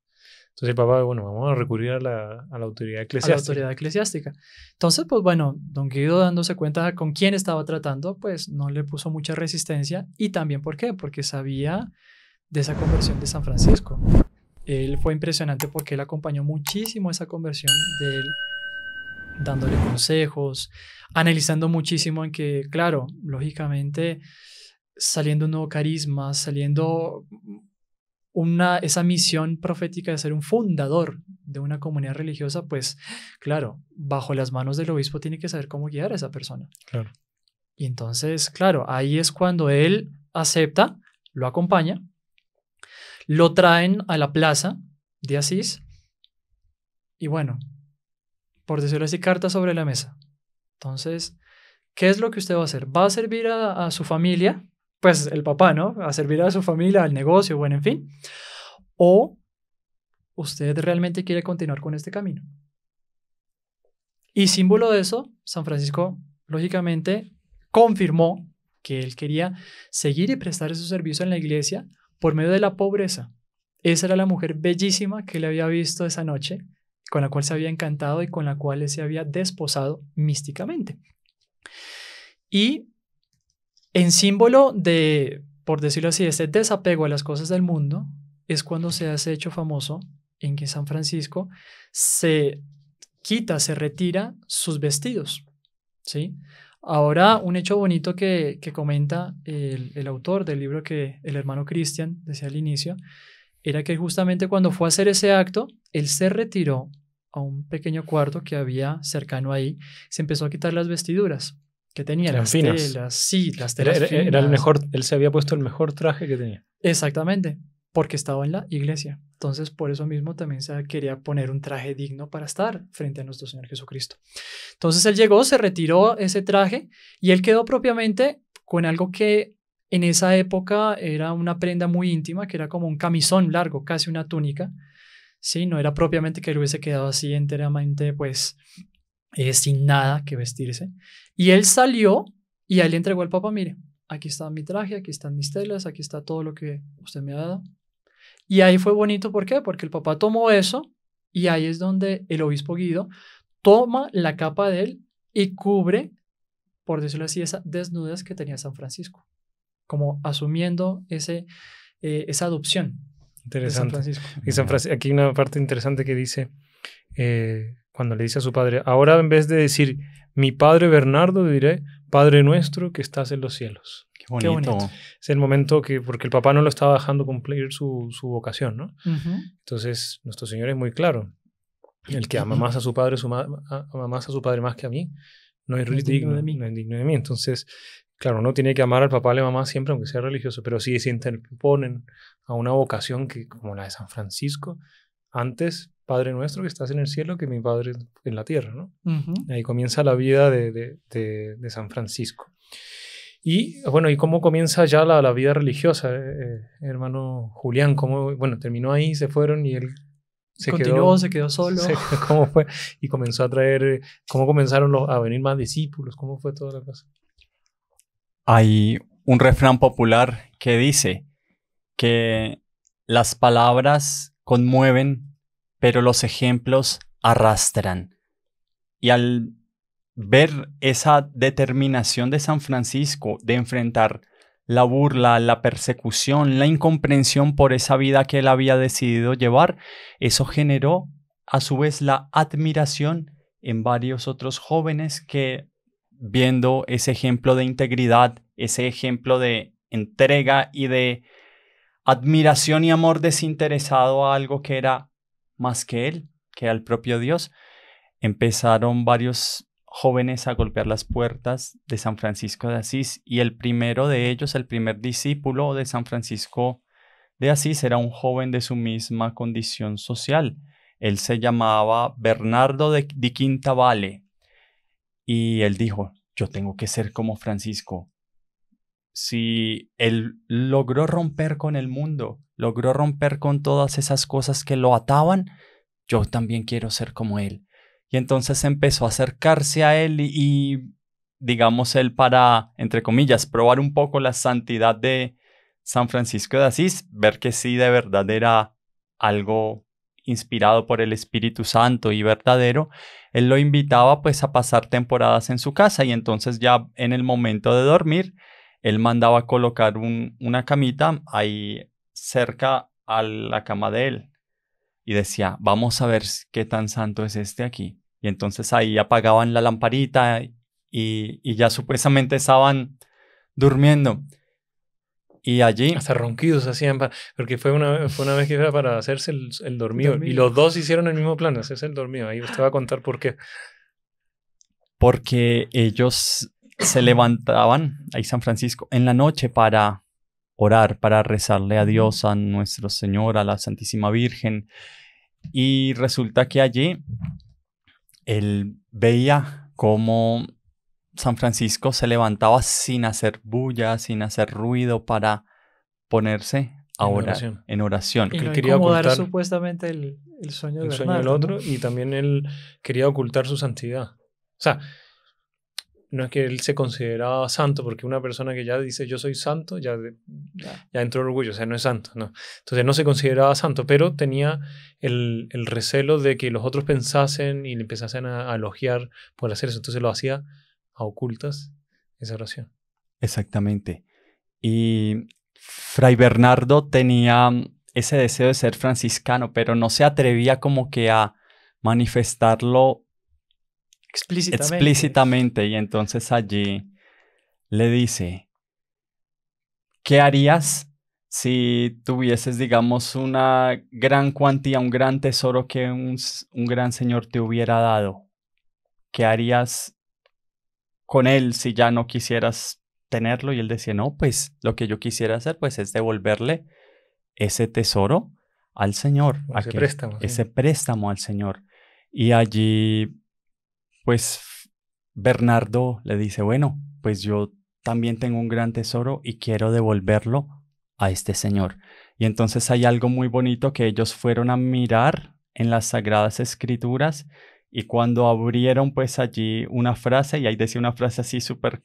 [SPEAKER 1] Entonces el papá, bueno, vamos a recurrir a la, a la autoridad eclesiástica. A la autoridad
[SPEAKER 3] eclesiástica. Entonces, pues bueno, don Guido dándose cuenta con quién estaba tratando, pues no le puso mucha resistencia. ¿Y también por qué? Porque sabía de esa conversión de San Francisco. Él fue impresionante porque él acompañó muchísimo esa conversión del dándole consejos, analizando muchísimo en que, claro, lógicamente, saliendo un nuevo carisma, saliendo una, esa misión profética de ser un fundador de una comunidad religiosa, pues, claro, bajo las manos del obispo tiene que saber cómo guiar a esa persona. Y entonces, claro, ahí es cuando él acepta, lo acompaña, lo traen a la plaza de Asís y bueno, por decirlo así, cartas sobre la mesa. Entonces, ¿qué es lo que usted va a hacer? ¿Va a servir a, a su familia? Pues el papá, ¿no? ¿A servir a su familia, al negocio, bueno, en fin? ¿O usted realmente quiere continuar con este camino? Y símbolo de eso, San Francisco, lógicamente, confirmó que él quería seguir y prestar su servicio en la iglesia por medio de la pobreza. Esa era la mujer bellísima que le había visto esa noche con la cual se había encantado y con la cual se había desposado místicamente. Y en símbolo de, por decirlo así, este desapego a las cosas del mundo, es cuando se hace hecho famoso en que San Francisco se quita, se retira sus vestidos. ¿sí? Ahora, un hecho bonito que, comenta el, el, autor del libro que el hermano Cristian decía al inicio, era que justamente cuando fue a hacer ese acto, él se retiró a un pequeño cuarto que había cercano ahí, se empezó a quitar las vestiduras que tenía, las finas. sí, las telas era, el mejor,
[SPEAKER 1] él se había puesto el mejor traje que tenía.
[SPEAKER 3] Exactamente, porque estaba en la iglesia. Entonces, por eso mismo también se quería poner un traje digno para estar frente a nuestro Señor Jesucristo. Entonces, él llegó, se retiró ese traje y él quedó propiamente con algo que en esa época era una prenda muy íntima, que era como un camisón largo, casi una túnica. Sí, no era propiamente que él hubiese quedado así enteramente, pues, eh, sin nada que vestirse. Y él salió y ahí le entregó al papá, mire, aquí está mi traje, aquí están mis telas, aquí está todo lo que usted me ha dado. Y ahí fue bonito, ¿por qué? Porque el papá tomó eso y ahí es donde el obispo Guido toma la capa de él y cubre, por decirlo así, esas desnudas que tenía San Francisco como asumiendo ese, eh, esa adopción. Interesante. De San Y San Francisco,
[SPEAKER 1] aquí una parte interesante que dice, eh, cuando le dice a su padre, ahora en vez de decir, mi padre Bernardo, diré, Padre nuestro que estás en los cielos. Qué bonito. Es el momento que, porque el papá no lo estaba dejando cumplir su, su vocación, ¿no? Entonces, nuestro Señor es muy claro. El que ama más a su padre, su ama más a su padre más que a mí, no es, digno, de mí. No es digno de mí. Entonces, Claro, uno tiene que amar al papá y a la mamá siempre, aunque sea religioso, pero sí se interponen a una vocación que, como la de San Francisco, antes, Padre nuestro que estás en el cielo, que mi Padre en la tierra, ¿no? Ahí comienza la vida de, San Francisco. Y bueno, ¿y cómo comienza ya la, vida religiosa, eh, eh, hermano Julián? ¿Cómo, bueno, terminó ahí, se fueron y él se continuó, se quedó solo. ¿Cómo fue? Y comenzó a traer, ¿cómo comenzaron los, a venir más discípulos? ¿Cómo fue toda la cosa?
[SPEAKER 2] Hay un refrán popular que dice que las palabras conmueven, pero los ejemplos arrastran. Y al ver esa determinación de San Francisco de enfrentar la burla, la persecución, la incomprensión por esa vida que él había decidido llevar, eso generó a su vez la admiración en varios otros jóvenes que viendo ese ejemplo de integridad, ese ejemplo de entrega y de admiración y amor desinteresado a algo que era más que él, que al propio Dios, empezaron varios jóvenes a golpear las puertas de San Francisco de Asís y el primero de ellos, el primer discípulo de San Francisco de Asís, era un joven de su misma condición social. Él se llamaba Bernardo de, Quinta Vale. Y él dijo, yo tengo que ser como Francisco. Si él logró romper con el mundo, logró romper con todas esas cosas que lo ataban, yo también quiero ser como él. Y entonces empezó a acercarse a él y, digamos, él para, entre comillas, probar un poco la santidad de San Francisco de Asís, ver que sí de verdad era algo inspirado por el Espíritu Santo y verdadero, él lo invitaba pues a pasar temporadas en su casa y entonces ya en el momento de dormir, él mandaba colocar una camita ahí cerca a la cama de él y decía, vamos a ver qué tan santo es este aquí. Y entonces ahí apagaban la lamparita y ya supuestamente estaban durmiendo. Y allí... Hasta ronquidos hacían, porque fue una,
[SPEAKER 1] fue una vez que era para hacerse el, el dormido. Y los dos hicieron el mismo plan, hacerse el dormido. Ahí usted va a contar por
[SPEAKER 2] qué. Porque ellos se levantaban, ahí San Francisco, en la noche para orar, para rezarle a Dios, a nuestro Señor, a la Santísima Virgen. Y resulta que allí él veía cómo San Francisco se levantaba sin hacer bulla, sin hacer ruido para ponerse a oración. en oración. Y él quería ocultar
[SPEAKER 3] supuestamente el, el sueño, del otro y
[SPEAKER 1] también
[SPEAKER 2] él quería
[SPEAKER 1] ocultar su santidad. O sea, no es que él se consideraba santo, porque una persona que ya dice yo soy santo, ya, ya entró el orgullo, o sea, no es santo, ¿no? Entonces no se consideraba santo, pero tenía el, el recelo de que los otros pensasen y le empezasen a, a, elogiar por hacer eso, entonces lo hacía a ocultas esa oración.
[SPEAKER 2] Exactamente. Y Fray Bernardo tenía mm, ese deseo de ser franciscano, pero no se atrevía como que a manifestarlo
[SPEAKER 3] explícitamente.
[SPEAKER 2] Y entonces allí le dice, ¿qué harías si tuvieses, digamos, una gran cuantía, un gran tesoro que un, un gran señor te hubiera dado? ¿Qué harías con él si ya no quisieras tenerlo? Y él decía, no, pues lo que yo quisiera hacer pues es devolverle ese tesoro al Señor. ese préstamo. Ese préstamo al Señor. Y allí, pues Bernardo le dice, bueno, pues yo también tengo un gran tesoro y quiero devolverlo a este Señor. Y entonces hay algo muy bonito que ellos fueron a mirar en las sagradas escrituras y cuando abrieron pues allí una frase, y ahí decía una frase así súper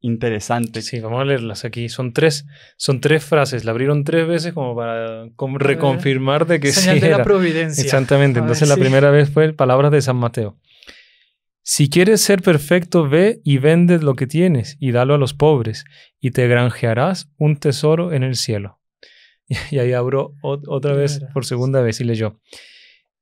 [SPEAKER 2] interesante. Sí, vamos a leerlas aquí. Son tres, son tres frases. La abrieron tres veces como para
[SPEAKER 1] reconfirmar de que Señal sí de era. la providencia. Exactamente. Entonces la primera vez fue palabras de San Mateo. Si quieres ser perfecto, ve y vende lo que tienes y dalo a los pobres y te granjearás un tesoro en el cielo. Y ahí abro otra vez por segunda vez y leyó.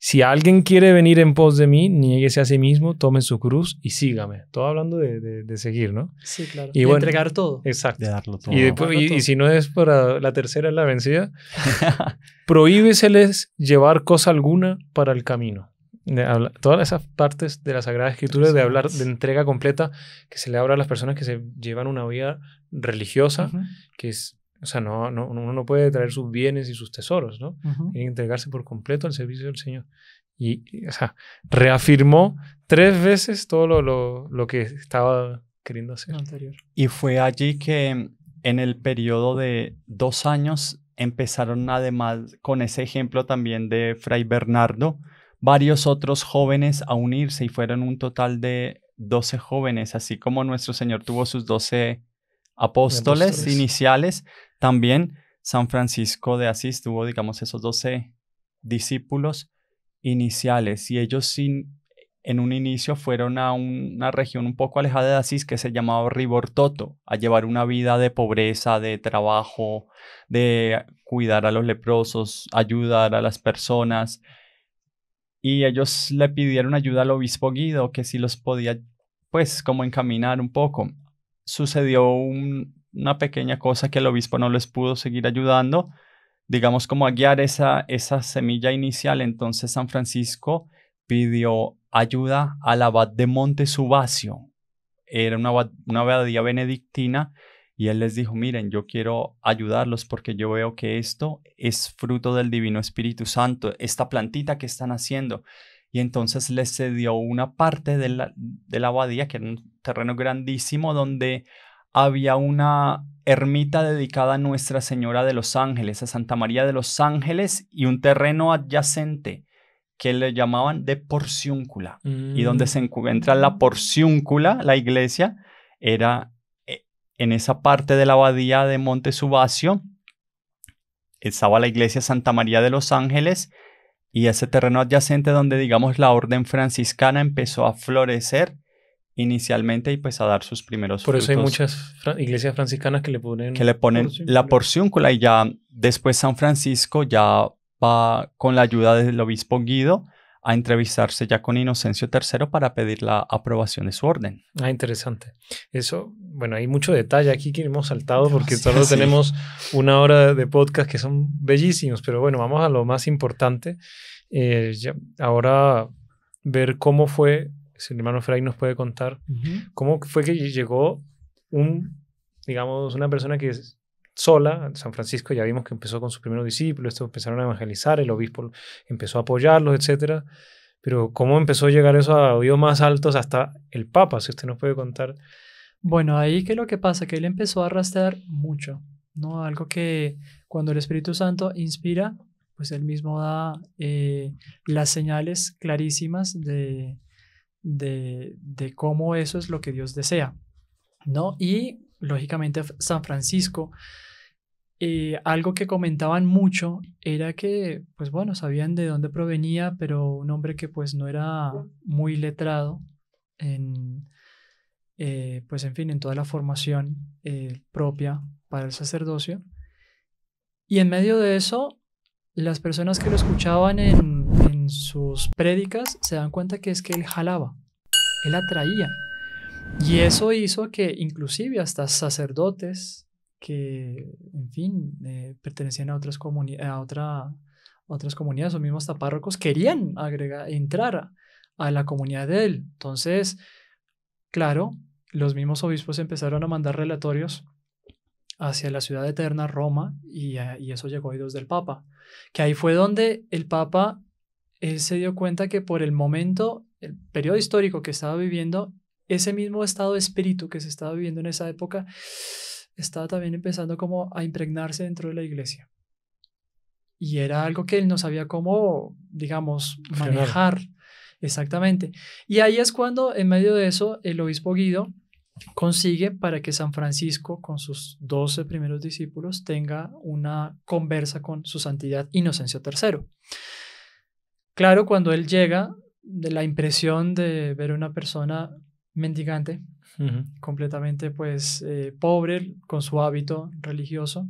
[SPEAKER 1] Si alguien quiere venir en pos de mí, nieguese a sí mismo, tome su cruz y sígame. Todo hablando de, de, seguir, ¿no? Sí, claro. Y entregar todo. Exacto. De darlo todo. Y, y, si no es para la tercera la vencida, prohíbeseles llevar cosa alguna para el camino. todas esas partes de la Sagrada Escritura de hablar de entrega completa que se le habla a las personas que se llevan una vida religiosa, que es o sea, no, no, uno no puede traer sus bienes y sus tesoros, ¿no? Tiene que entregarse por completo al servicio del Señor. Y, o sea, reafirmó
[SPEAKER 2] tres veces todo lo, lo, que estaba queriendo hacer. Anterior. Y fue allí que em, en el periodo de dos años empezaron además con ese ejemplo también de Fray Bernardo, varios otros jóvenes a unirse y fueron un total de doce jóvenes, así como nuestro Señor tuvo sus doce apóstoles. iniciales, también San Francisco de Asís tuvo, digamos, esos 12 discípulos iniciales y ellos en un inicio fueron a una región un poco alejada de Asís que se llamaba Ribortoto, a llevar una vida de pobreza, de trabajo, de cuidar a los leprosos, ayudar a las personas. Y ellos le pidieron ayuda al obispo Guido, que si los podía, pues, como encaminar un poco. Sucedió un una pequeña cosa que el obispo no les pudo seguir ayudando, digamos como a guiar esa, esa semilla inicial. Entonces San Francisco pidió ayuda al abad de Monte Subasio, Era una, una abadía benedictina y él les dijo, miren, yo quiero ayudarlos porque yo veo que esto es fruto del Divino Espíritu Santo, esta plantita que están haciendo. Y entonces les cedió una parte de la, de la abadía, que era un terreno grandísimo, donde había una ermita dedicada a Nuestra Señora de los Ángeles, a Santa María de los Ángeles, y un terreno adyacente que le llamaban de Porciúncula. Y donde se mm. encuentra la Porciúncula, la iglesia, era eh, en esa parte de la abadía de Monte Subacio, estaba la iglesia Santa María de los Ángeles y ese terreno adyacente donde, digamos, la orden franciscana empezó a florecer inicialmente y pues a dar sus primeros Por eso hay muchas
[SPEAKER 1] iglesias franciscanas que le ponen... Que le ponen la
[SPEAKER 2] porcióncula y ya después San Francisco ya va con la ayuda del obispo Guido a entrevistarse ya con Inocencio III para pedir la aprobación de su orden.
[SPEAKER 1] Ah, interesante. Eso, bueno, hay mucho detalle aquí que hemos saltado porque solo tenemos una hora de podcast que son bellísimos, pero bueno, vamos a lo más importante. Eh, ahora ver cómo fue si el hermano Fray nos puede contar, cómo fue que llegó un, digamos, una persona que es sola, San Francisco ya vimos que empezó con sus primeros discípulos, estos empezaron a evangelizar, el obispo empezó a apoyarlos, etcétera. Pero cómo empezó a llegar eso a oídos más altos hasta el Papa, si usted nos puede contar.
[SPEAKER 3] Bueno, ahí que lo que pasa, que él empezó a rastrear mucho, ¿no? Algo que cuando el Espíritu Santo inspira, pues él mismo da eh, las señales clarísimas de, de, cómo eso es lo que Dios desea, ¿no? Y lógicamente San Francisco, eh, algo que comentaban mucho era que, pues bueno, sabían de dónde provenía, pero un hombre que pues no era muy letrado en, eh, pues en fin, en toda la formación eh, propia para el sacerdocio. Y en medio de eso, las personas que lo escuchaban en, sus prédicas se dan cuenta que es que él jalaba, él atraía. Y eso hizo que inclusive hasta sacerdotes que, en fin, eh, pertenecían a otras, comunidades a otra, otras comunidades o mismos hasta querían agregar, entrar a, la comunidad de él. Entonces, claro, los mismos obispos empezaron a mandar relatorios hacia la ciudad eterna, Roma, y, y eso llegó a oídos del Papa. Que ahí fue donde el Papa él se dio cuenta que por el momento, el periodo histórico que estaba viviendo, ese mismo estado de espíritu que se estaba viviendo en esa época, estaba también empezando como a impregnarse dentro de la iglesia. Y era algo que él no sabía cómo, digamos, manejar. Exactamente. Y ahí es cuando, en medio de eso, el obispo Guido consigue para que San Francisco, con sus 12 primeros discípulos, tenga una conversa con su santidad Inocencio III. Claro, cuando él llega, de la impresión de ver una persona mendigante, completamente pues eh, pobre, con su hábito religioso,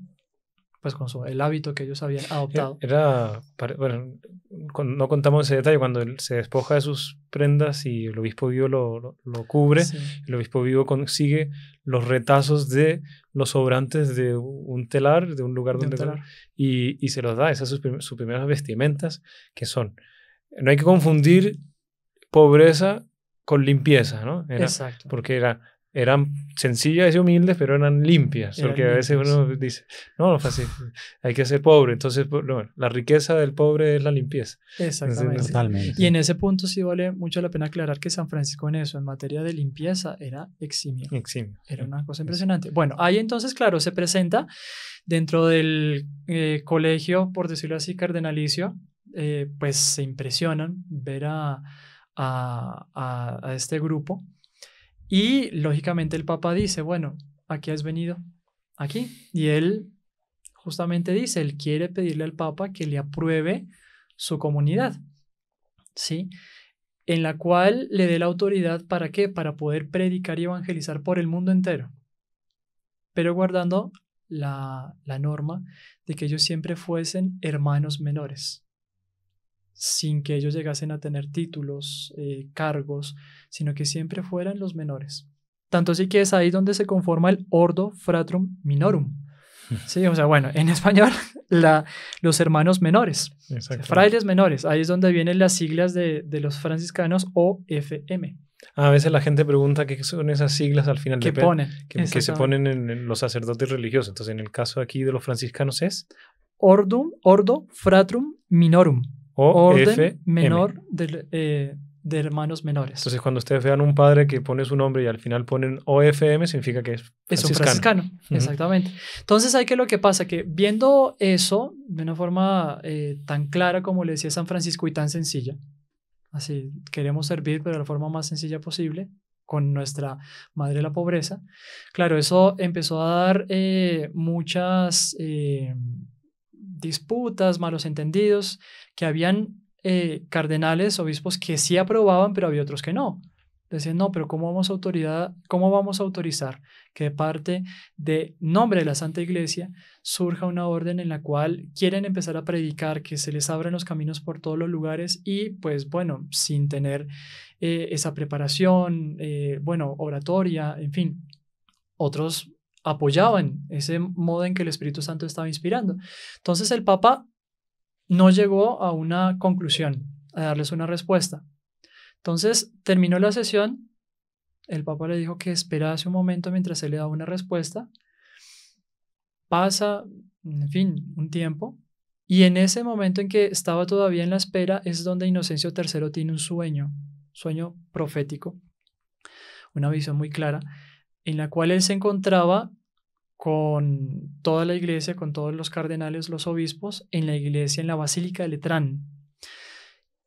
[SPEAKER 3] pues con su, el hábito que ellos habían e-, adoptado.
[SPEAKER 1] Era, bueno, no contamos ese detalle, cuando él se despoja de sus prendas y el obispo vivo lo, lo, cubre, el obispo vivo consigue los retazos de los sobrantes de un telar, de un lugar donde... Un telar. Y, y, se los da, esas son sus primeras vestimentas, que son no hay que confundir pobreza con limpieza, ¿no? Exacto. Porque era, eran sencillas y humildes, pero eran limpias. porque a veces uno dice, no, no fácil, hay que ser pobre. Entonces, pues, la riqueza del pobre es la limpieza. Exactamente.
[SPEAKER 3] Y en ese punto sí vale mucho la pena aclarar que San Francisco en eso, en materia de limpieza, era eximio. Eximio. Era una cosa impresionante. Bueno, ahí entonces, claro, se presenta dentro del eh, colegio, por decirlo así, cardenalicio, eh, pues se impresionan ver a, a, este grupo. Y lógicamente el Papa dice, bueno, aquí has venido? Aquí. Y él justamente dice, él quiere pedirle al Papa que le apruebe su comunidad, ¿sí? En la cual le dé la autoridad para qué? Para poder predicar y evangelizar por el mundo entero, pero guardando la, la norma de que ellos siempre fuesen hermanos menores, sin que ellos llegasen a tener títulos, eh, cargos, sino que siempre fueran los menores. Tanto así que es ahí donde se conforma el Ordo Fratrum Minorum. Sí, o sea, bueno, en español, la, los hermanos menores, frailes menores, ahí es donde vienen las siglas de, los franciscanos o FM.
[SPEAKER 1] A veces la gente pregunta qué son esas siglas al final. Que ponen. Que, que, se ponen en, los sacerdotes religiosos. Entonces, en el caso aquí de los franciscanos es... Ordum, ordo, fratrum,
[SPEAKER 3] minorum. O F menor eh, de, hermanos menores.
[SPEAKER 1] Entonces, cuando ustedes vean un padre que pone su nombre y al final ponen OFM, significa que es franciscano. Es un franciscano,
[SPEAKER 3] exactamente. Entonces, hay que lo que pasa, que viendo eso de una forma eh, tan clara como le decía San Francisco y tan sencilla, así, queremos servir, pero de la forma más sencilla posible, con nuestra madre la pobreza. Claro, eso empezó a dar eh, muchas, disputas, malos entendidos, que habían eh, cardenales, obispos que sí aprobaban, pero había otros que no. Decían, no, pero ¿cómo vamos, a autoridad, vamos a autorizar que de parte de nombre de la Santa Iglesia surja una orden en la cual quieren empezar a predicar, que se les abran los caminos por todos los lugares y pues bueno, sin tener eh, esa preparación, eh, bueno, oratoria, en fin, otros apoyaban ese modo en que el Espíritu Santo estaba inspirando. Entonces el Papa no llegó a una conclusión, a darles una respuesta. Entonces terminó la sesión, el Papa le dijo que esperase un momento mientras se le daba una respuesta, pasa, en fin, un tiempo, y en ese momento en que estaba todavía en la espera es donde Inocencio III tiene un sueño, sueño profético, una visión muy clara, en la cual él se encontraba con toda la iglesia, con todos los cardenales, los obispos, en la iglesia, en la Basílica de Letrán.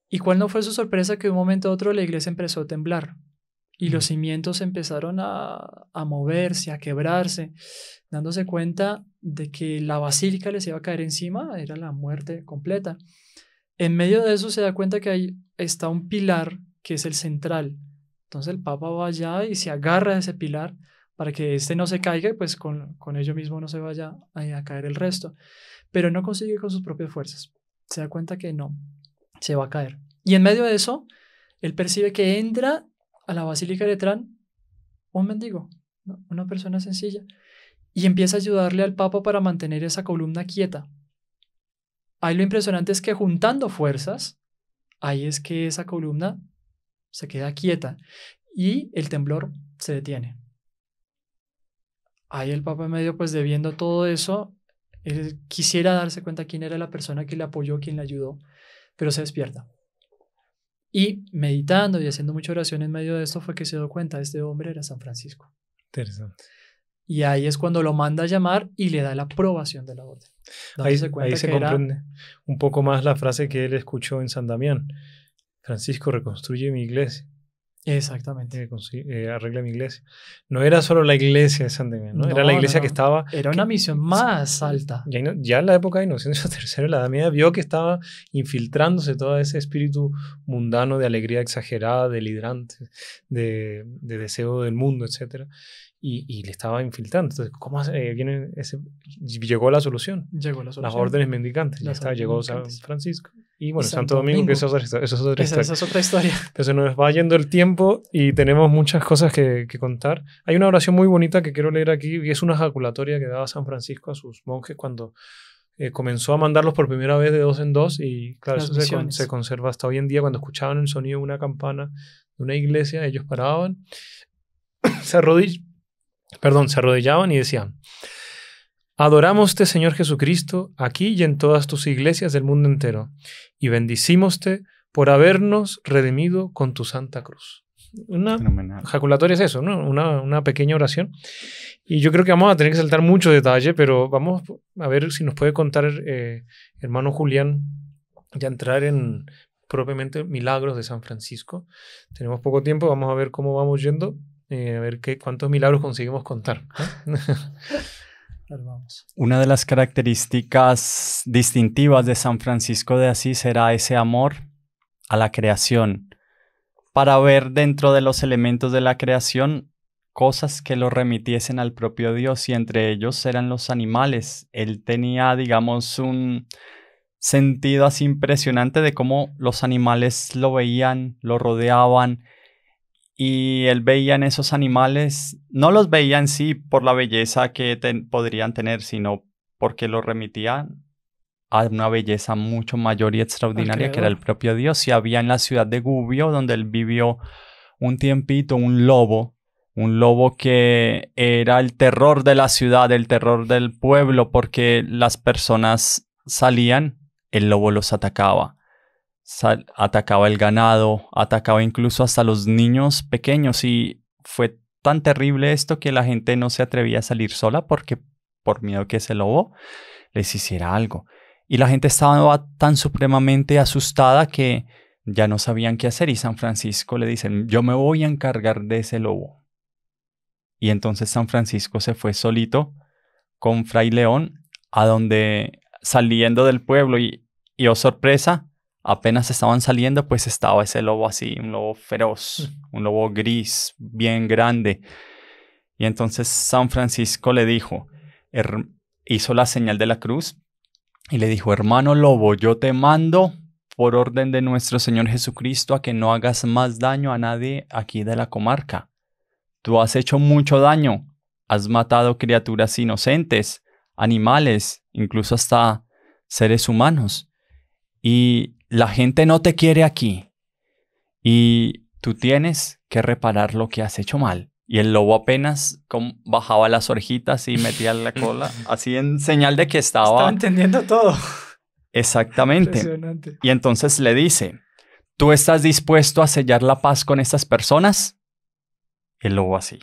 [SPEAKER 3] ¿Y cuál no fue su sorpresa que de un momento a otro la iglesia empezó a temblar? Y los cimientos empezaron a, moverse, a quebrarse, dándose cuenta de que la basílica les iba a caer encima, era la muerte completa. En medio de eso se da cuenta que ahí está un pilar que es el central, entonces el Papa va allá y se agarra a ese pilar para que este no se caiga y pues con, ello mismo no se vaya a, caer el resto. Pero no consigue con sus propias fuerzas. Se da cuenta que no, se va a caer. Y en medio de eso, él percibe que entra a la Basílica de Trán un mendigo, una persona sencilla, y empieza a ayudarle al Papa para mantener esa columna quieta. Ahí lo impresionante es que juntando fuerzas, ahí es que esa columna se queda quieta y el temblor se detiene. Ahí el Papa medio, pues debiendo todo eso, él quisiera darse cuenta quién era la persona que le apoyó, quién le ayudó, pero se despierta. Y meditando y haciendo mucha oración en medio de esto fue que se dio cuenta, este hombre era San Francisco. Interesante. Y ahí es cuando lo manda a llamar y le da la aprobación de la orden. ahí, se comprende
[SPEAKER 1] un poco más la frase que él escuchó en San Damián, Francisco, reconstruye mi iglesia. Exactamente. Eh, arregla mi iglesia. No era solo la iglesia de San Damián, ¿no? era la iglesia que estaba. Era una misión más alta. Ya, en la época de Inocencio III, la Damiada vio que estaba infiltrándose todo ese espíritu mundano de alegría exagerada, de liderante, de, deseo del mundo, etc. Y, le estaba infiltrando. Entonces, ¿cómo eh, viene ese, llegó la solución? Llegó la solución. Las órdenes mendicantes. llegó San Francisco. Y bueno, Santo, Domingo, es, otra, historia. Esa es otra historia. se nos va yendo el tiempo y tenemos muchas cosas que, contar. Hay una oración muy bonita que quiero leer aquí y es una ejaculatoria que daba San Francisco a sus monjes cuando eh, comenzó a mandarlos por primera vez de dos en dos y claro, eso se, conserva hasta hoy en día. Cuando escuchaban el sonido de una campana de una iglesia, ellos paraban, se arrodillaban y decían, Adoramoste, Señor Jesucristo, aquí y en todas tus iglesias del mundo entero, y bendicímoste por habernos redimido con tu Santa Cruz. Una es eso, Una, pequeña oración. Y yo creo que vamos a tener que saltar mucho detalle, pero vamos a ver si nos puede contar, eh, hermano Julián, ya entrar en propiamente milagros de San Francisco. Tenemos poco tiempo, vamos a ver cómo vamos yendo, eh, a ver qué, cuántos milagros conseguimos contar.
[SPEAKER 2] Una de las características distintivas de San Francisco de Asís era ese amor a la creación, para ver dentro de los elementos de la creación cosas que lo remitiesen al propio Dios y entre ellos eran los animales. Él tenía, digamos, un sentido así impresionante de cómo los animales lo veían, lo rodeaban, y él veía en esos animales, no los veía en sí por la belleza que podrían tener, sino porque los remitían a una belleza mucho mayor y extraordinaria que era el propio Dios. Y había en la ciudad de Gubbio, donde él vivió un tiempito, un lobo, un lobo que era el terror de la ciudad, el terror del pueblo, porque las personas salían, el lobo los atacaba atacaba el ganado, atacaba incluso hasta los niños pequeños y fue tan terrible esto que la gente no se atrevía a salir sola porque por miedo que ese lobo les hiciera algo. Y la gente estaba tan supremamente asustada que ya no sabían qué hacer y San Francisco le dice yo me voy a encargar de ese lobo. Y entonces San Francisco se fue solito con Fray León a donde saliendo del pueblo y, y oh sorpresa, apenas estaban saliendo, pues estaba ese lobo así, un lobo feroz, un lobo gris, bien grande. Y entonces San Francisco le dijo, hizo la señal de la cruz y le dijo, hermano lobo, yo te mando por orden de nuestro Señor Jesucristo a que no hagas más daño a nadie aquí de la comarca. Tú has hecho mucho daño, has matado criaturas inocentes, animales, incluso hasta seres humanos. Y la gente no te quiere aquí y tú tienes que reparar lo que has hecho mal. Y el lobo apenas bajaba las orejitas y metía la cola, así en señal de que estaba... Estaba entendiendo todo. Exactamente. Y entonces le dice, ¿tú estás dispuesto a sellar la paz con estas personas? El lobo así.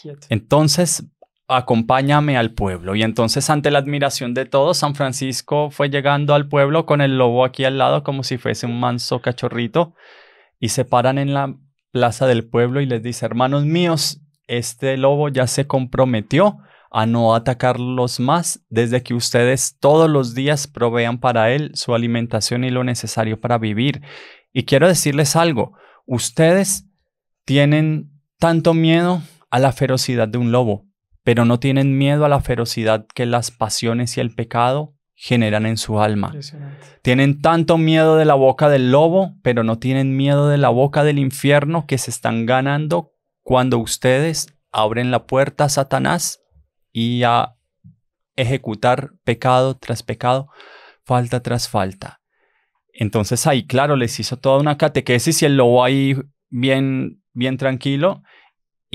[SPEAKER 2] Quieto. Entonces acompáñame al pueblo. Y entonces ante la admiración de todos, San Francisco fue llegando al pueblo con el lobo aquí al lado como si fuese un manso cachorrito y se paran en la plaza del pueblo y les dice, hermanos míos, este lobo ya se comprometió a no atacarlos más desde que ustedes todos los días provean para él su alimentación y lo necesario para vivir. Y quiero decirles algo, ustedes tienen tanto miedo a la ferocidad de un lobo, pero no tienen miedo a la ferocidad que las pasiones y el pecado generan en su alma. Tienen tanto miedo de la boca del lobo, pero no tienen miedo de la boca del infierno que se están ganando cuando ustedes abren la puerta a Satanás y a ejecutar pecado tras pecado, falta tras falta. Entonces ahí, claro, les hizo toda una catequesis y el lobo ahí bien, bien tranquilo.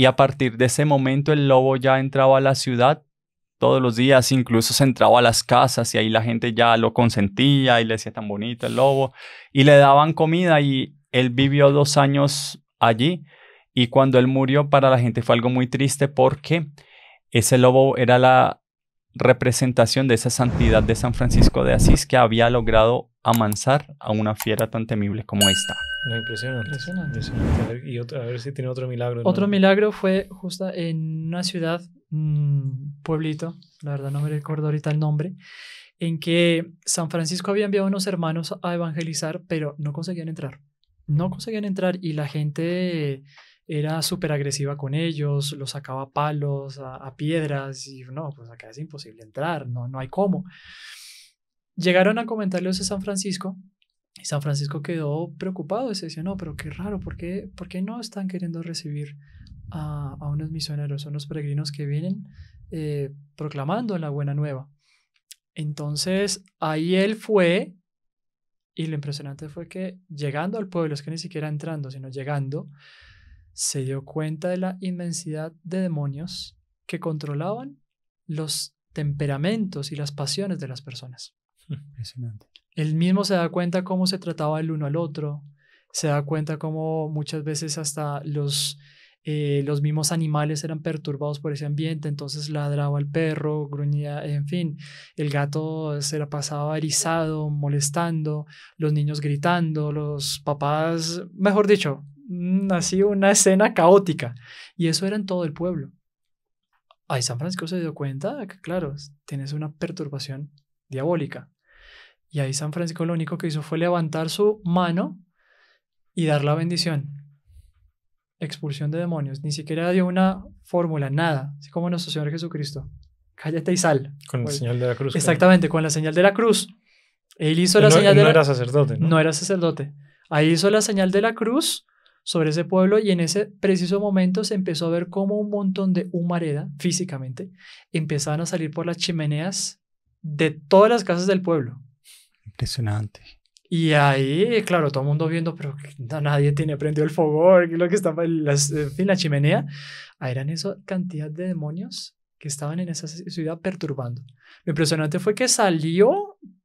[SPEAKER 2] Y a partir de ese momento el lobo ya entraba a la ciudad todos los días, incluso se entraba a las casas y ahí la gente ya lo consentía y le decía tan bonito el lobo y le daban comida y él vivió dos años allí y cuando él murió para la gente fue algo muy triste porque ese lobo era la representación de esa santidad de San Francisco de Asís que había logrado amansar a una fiera tan temible como esta.
[SPEAKER 1] No, impresionante. Y a ver si tiene otro milagro. Otro milagro
[SPEAKER 3] fue justo en una ciudad, mm, pueblito, la verdad no me recuerdo ahorita el nombre, en que San Francisco había enviado unos hermanos a evangelizar, pero no conseguían entrar. No conseguían entrar y la gente era súper agresiva con ellos, los sacaba a palos, a, piedras y no, pues acá es imposible entrar, no, no hay cómo. Llegaron a comentarles a San Francisco y San Francisco quedó preocupado, y se no, pero qué raro, ¿por qué, no están queriendo recibir a, a, unos misioneros, a unos peregrinos que vienen eh, proclamando la buena nueva? Entonces ahí él fue y lo impresionante fue que llegando al pueblo, es que ni siquiera entrando, sino llegando, se dio cuenta de la inmensidad de demonios que controlaban los temperamentos y las pasiones de las personas. Impresionante. El mismo se da cuenta cómo se trataba el uno al otro, se da cuenta cómo muchas veces hasta los, eh, los mismos animales eran perturbados por ese ambiente, entonces ladraba el perro, gruñía, en fin, el gato se la pasaba erizado, molestando, los niños gritando, los papás, mejor dicho, mm, así una escena caótica. Y eso era en todo el pueblo. Ahí San Francisco se dio cuenta que, claro, tienes una perturbación diabólica. Y ahí San Francisco lo único que hizo fue levantar su mano y dar la bendición. Expulsión de demonios. Ni siquiera dio una fórmula, nada. Así como nuestro Señor Jesucristo. Cállate y sal. Con la pues, señal de la cruz. Exactamente, con la señal de la cruz. Él hizo la señal de no era sacerdote, ¿no? No era sacerdote. Ahí hizo la señal de la cruz sobre ese pueblo y en ese preciso momento se empezó a ver como un montón de humareda, físicamente, empezaban a salir por las chimeneas de todas las casas del pueblo.
[SPEAKER 2] Impresionante.
[SPEAKER 3] Y ahí, claro, todo el mundo viendo, pero nadie tiene prendido el fogón, lo que estaba, en fin, la chimenea. Ahí eran esa cantidad de demonios que estaban en esa ciudad perturbando. Lo impresionante fue que salió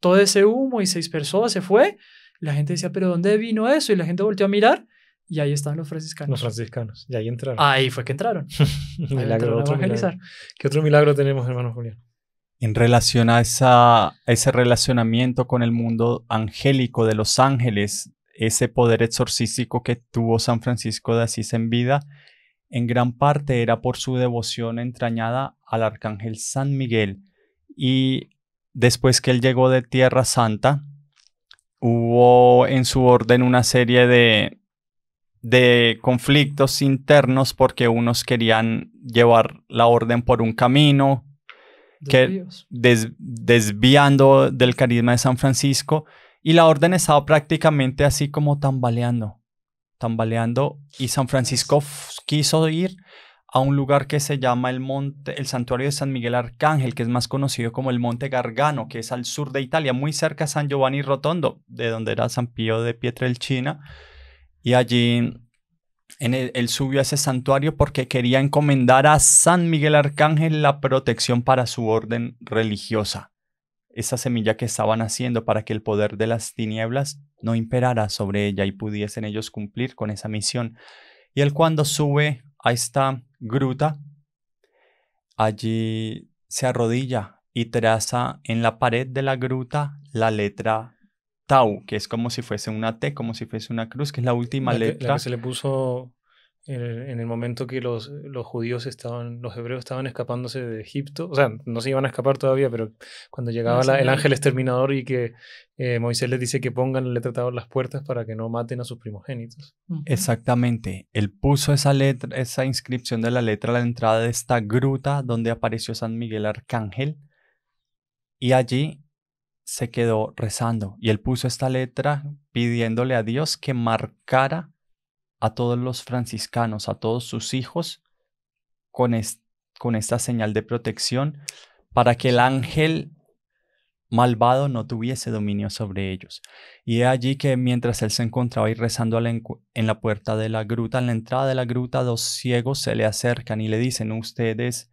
[SPEAKER 3] todo ese humo y se dispersó, se fue. La gente decía, pero ¿dónde vino eso? Y la gente volteó a mirar y ahí estaban los franciscanos. Los franciscanos, y ahí entraron. Ahí fue que entraron. milagro, de otro evangelizar.
[SPEAKER 1] milagro. ¿Qué otro milagro tenemos, hermano Julián?
[SPEAKER 2] en relación a, ese relacionamiento con el mundo angélico de los ángeles, ese poder exorcístico que tuvo San Francisco de Asís en vida, en gran parte era por su devoción entrañada al arcángel San Miguel. Y después que él llegó de Tierra Santa, hubo en su orden una serie de, de conflictos internos porque unos querían llevar la orden por un camino, que desviando del carisma de San Francisco y la orden estaba prácticamente así como tambaleando, tambaleando y San Francisco quiso ir a un lugar que se llama el monte el santuario de San Miguel Arcángel, que es más conocido como el Monte Gargano, que es al sur de Italia, muy cerca a San Giovanni Rotondo, de donde era San Pío de Pietrelcina y allí él subió a ese santuario porque quería encomendar a San Miguel Arcángel la protección para su orden religiosa, esa semilla que estaban haciendo para que el poder de las tinieblas no imperara sobre ella y pudiesen ellos cumplir con esa misión. Y él cuando sube a esta gruta, allí se arrodilla y traza en la pared de la gruta la letra tau, que es como si fuese una T, como si fuese una cruz, que es la última letra. La que
[SPEAKER 1] se le puso en el, momento que los, judíos estaban, los hebreos estaban escapándose de Egipto, o sea, no se iban a escapar todavía, pero cuando llegaba el ángel exterminador y que eh, Moisés les dice que pongan la letra tau las puertas para que no maten a sus primogénitos.
[SPEAKER 2] Exactamente, él puso esa letra, esa inscripción de la letra a la entrada de esta gruta donde apareció San Miguel Arcángel y allí se quedó rezando y él puso esta letra pidiéndole a Dios que marcara a todos los franciscanos, a todos sus hijos, con, con esta señal de protección para que el ángel malvado no tuviese dominio sobre ellos. Y es allí que mientras él se encontraba ahí rezando en la puerta de la gruta, en la entrada de la gruta, dos ciegos se le acercan y le dicen, ustedes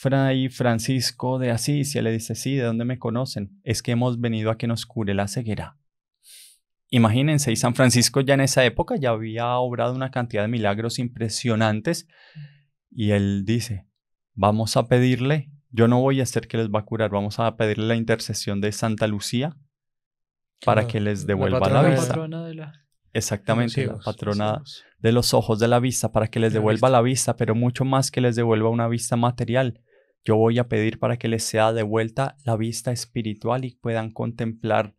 [SPEAKER 2] Fray Francisco de Asís y le dice, sí, ¿de dónde me conocen? Es que hemos venido a que nos cure la ceguera. Imagínense, y San Francisco ya en esa época ya había obrado una cantidad de milagros impresionantes y él dice, vamos a pedirle, yo no voy a hacer que les va a curar, vamos a pedirle la intercesión de Santa Lucía para que les devuelva la, vista. Exactamente, la patrona de los ojos de la vista, para que les devuelva la vista, pero mucho más que les devuelva una vista material, yo voy a pedir para que les sea devuelta la vista espiritual y puedan contemplar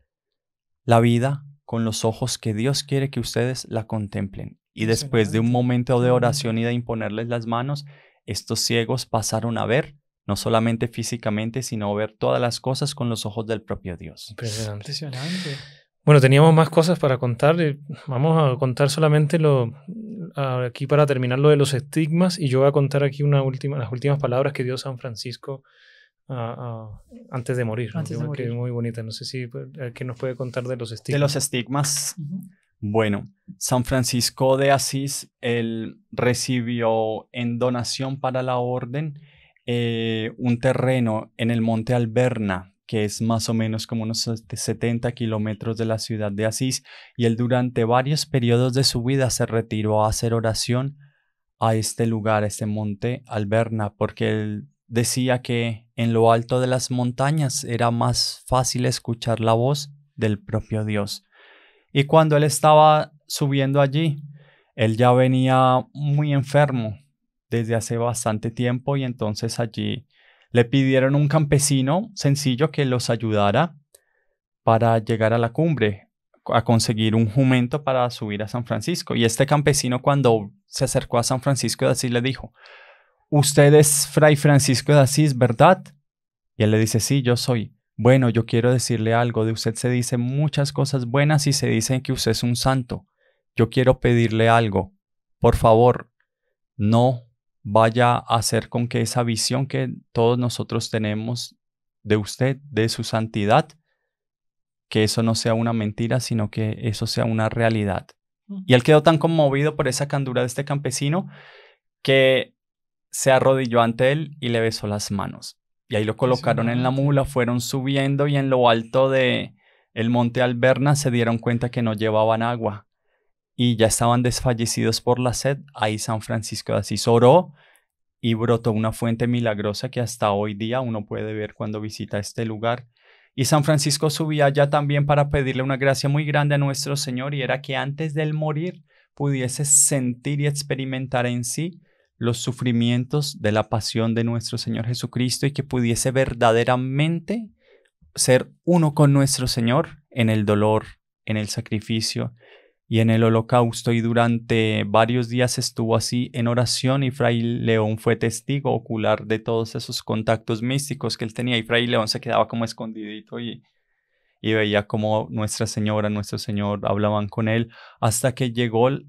[SPEAKER 2] la vida con los ojos que Dios quiere que ustedes la contemplen. Y después de un momento de oración y de imponerles las manos, estos ciegos pasaron a ver, no solamente físicamente, sino ver todas las cosas con los ojos del propio Dios.
[SPEAKER 3] Impresionante.
[SPEAKER 2] Bueno, teníamos más cosas para contar. Vamos a contar solamente lo,
[SPEAKER 1] aquí para terminar lo de los estigmas y yo voy a contar aquí una última, las últimas palabras que dio San Francisco ah, ah, antes de morir. Que es muy bonita. No sé si pues, eh, qué nos puede
[SPEAKER 2] contar de los estigmas. De los estigmas. Bueno, San Francisco de Asís, recibió en donación para la orden eh, un terreno en el Monte Alberna, que es más o menos como unos 70 kilómetros de la ciudad de Asís, y él durante varios periodos de su vida se retiró a hacer oración a este lugar, a este monte Alberna, porque él decía que en lo alto de las montañas era más fácil escuchar la voz del propio Dios. Y cuando él estaba subiendo allí, él ya venía muy enfermo desde hace bastante tiempo y entonces allí le pidieron un campesino sencillo que los ayudara para llegar a la cumbre, a conseguir un jumento para subir a San Francisco. Y este campesino cuando se acercó a San Francisco de Asís le dijo, usted es Fray Francisco de Asís, ¿verdad? Y él le dice, sí, yo soy. Bueno, yo quiero decirle algo, de usted se dicen muchas cosas buenas y se dicen que usted es un santo. Yo quiero pedirle algo. Por favor, no vaya a hacer con que esa visión que todos nosotros tenemos de usted, de su santidad, que eso no sea una mentira, sino que eso sea una realidad. Y él quedó tan conmovido por esa candura de este campesino que se arrodilló ante él y le besó las manos. Y ahí lo colocaron en la mula, fueron subiendo y en lo alto de el monte Alberna se dieron cuenta que no llevaban agua y ya estaban desfallecidos por la sed, ahí San Francisco de Asís oró y brotó una fuente milagrosa que hasta hoy día uno puede ver cuando visita este lugar. Y San Francisco subía allá también para pedirle una gracia muy grande a nuestro Señor y era que antes del morir pudiese sentir y experimentar en sí los sufrimientos de la pasión de nuestro Señor Jesucristo y que pudiese verdaderamente ser uno con nuestro Señor en el dolor, en el sacrificio y en el holocausto y durante varios días estuvo así en oración y Fray León fue testigo ocular de todos esos contactos místicos que él tenía y Fray León se quedaba como escondidito y, y veía como Nuestra Señora, Nuestro Señor hablaban con él hasta que llegó el,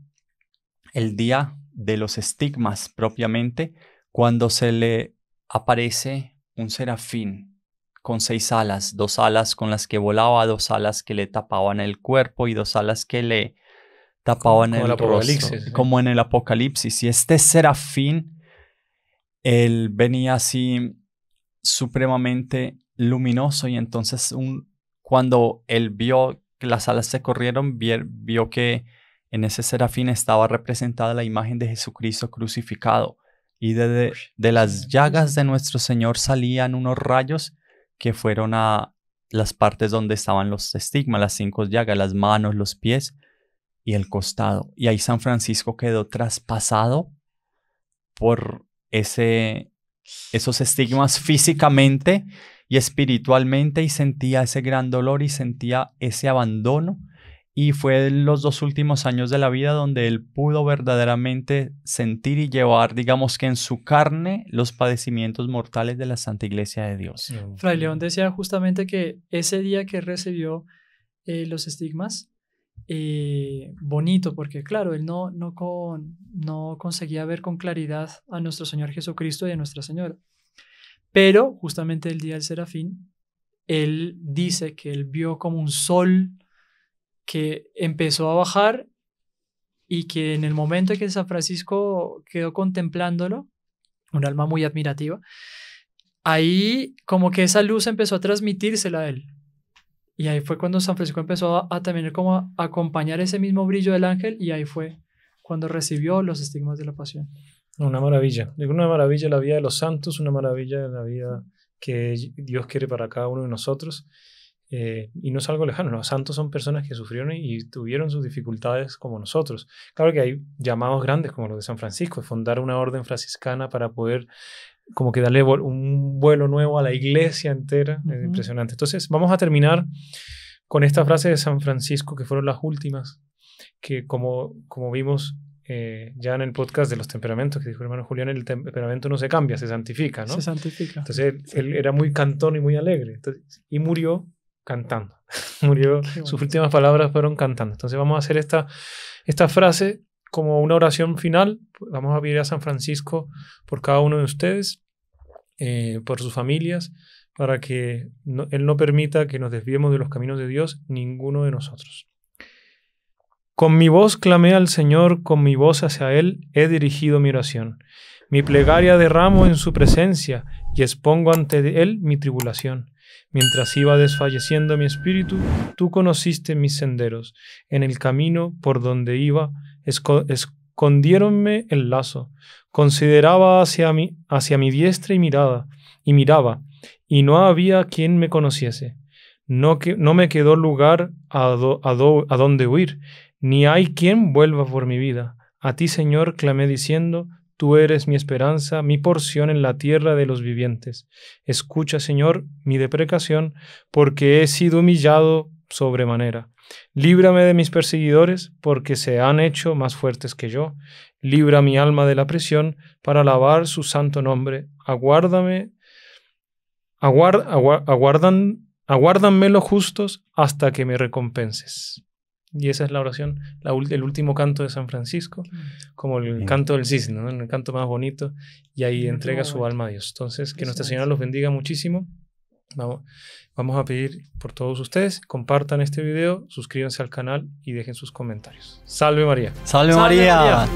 [SPEAKER 2] el día de los estigmas propiamente cuando se le aparece un serafín con seis alas, dos alas con las que volaba, dos alas que le tapaban el cuerpo y dos alas que le como en el, apocalipsis, Y este serafín, él venía así supremamente luminoso y entonces un, cuando él vio que las alas se corrieron, vio, que en ese serafín estaba representada la imagen de Jesucristo crucificado y de las llagas de nuestro Señor salían unos rayos que fueron a las partes donde estaban los estigmas, las cinco llagas, las manos, los pies, el costado. Y ahí San Francisco quedó traspasado por ese, esos estigmas físicamente y espiritualmente y sentía ese gran dolor y sentía ese abandono. Y fue en los dos últimos años de la vida donde él pudo verdaderamente sentir y llevar, digamos que en su carne, los padecimientos mortales de la Santa Iglesia de Dios. Fray
[SPEAKER 3] León decía justamente que ese día que recibió eh, los estigmas, eh, bonito, porque claro, él no, no, no conseguía ver con claridad a nuestro Señor Jesucristo y a Nuestra Señora. Pero justamente el día del serafín, él dice que él vio como un sol que empezó a bajar y que en el momento en que San Francisco quedó contemplándolo, un alma muy admirativa, ahí como que esa luz empezó a transmitírsela a él y ahí fue cuando San Francisco empezó a, también como acompañar ese mismo brillo del ángel y ahí fue cuando recibió los estigmas de la pasión.
[SPEAKER 1] Una maravilla. Digo, una maravilla la vida de los santos, una maravilla la vida que Dios quiere para cada uno de nosotros. Eh, y no es algo lejano, los santos son personas que sufrieron y, y, tuvieron sus dificultades como nosotros. Claro que hay llamados grandes como los de San Francisco, fundar una orden franciscana para poder como que darle un vuelo nuevo a la iglesia entera. Es impresionante. Entonces, vamos a terminar con esta frase de San Francisco, que fueron las últimas, que como, como vimos eh, ya en el podcast de los temperamentos, que dijo el hermano Julián, el temperamento no se cambia, se santifica, ¿no? Se santifica. Entonces, él, era muy cantón y muy alegre. Entonces, y murió cantando. murió, sus últimas palabras fueron cantando. Entonces, vamos a hacer esta, esta frase como una oración final, vamos a pedir a San Francisco por cada uno de ustedes, eh, por sus familias, para que Él no permita que nos desviemos de los caminos de Dios, ninguno de nosotros. Con mi voz clamé al Señor, con mi voz hacia Él he dirigido mi oración. Mi plegaria derramo en su presencia y expongo ante Él mi tribulación. Mientras iba desfalleciendo mi espíritu, tú conociste mis senderos. En el camino por donde iba, Escondiéronme el lazo. Consideraba hacia mi, hacia mi diestra y mirada, y miraba, y no había quien me conociese. No, que, no me quedó lugar a, donde huir, ni hay quien vuelva por mi vida. A ti, Señor, clamé diciendo, Tú eres mi esperanza, mi porción en la tierra de los vivientes. Escucha, Señor, mi deprecación, porque he sido humillado sobremanera. Líbrame de mis perseguidores, porque se han hecho más fuertes que yo. Libra mi alma de la presión, para alabar su santo nombre. Aguárdame, aguardan, aguárdanme los justos hasta que me recompenses. Y esa es la oración, el último canto de San Francisco, mm. como el canto del cisne, el canto más bonito, y ahí entrega su alma a Dios. Entonces, que Nuestra Señora los bendiga muchísimo. Vamos. Vamos a pedir por todos ustedes, compartan este video, suscríbanse al canal y dejen sus comentarios. Salve María. Salve, María.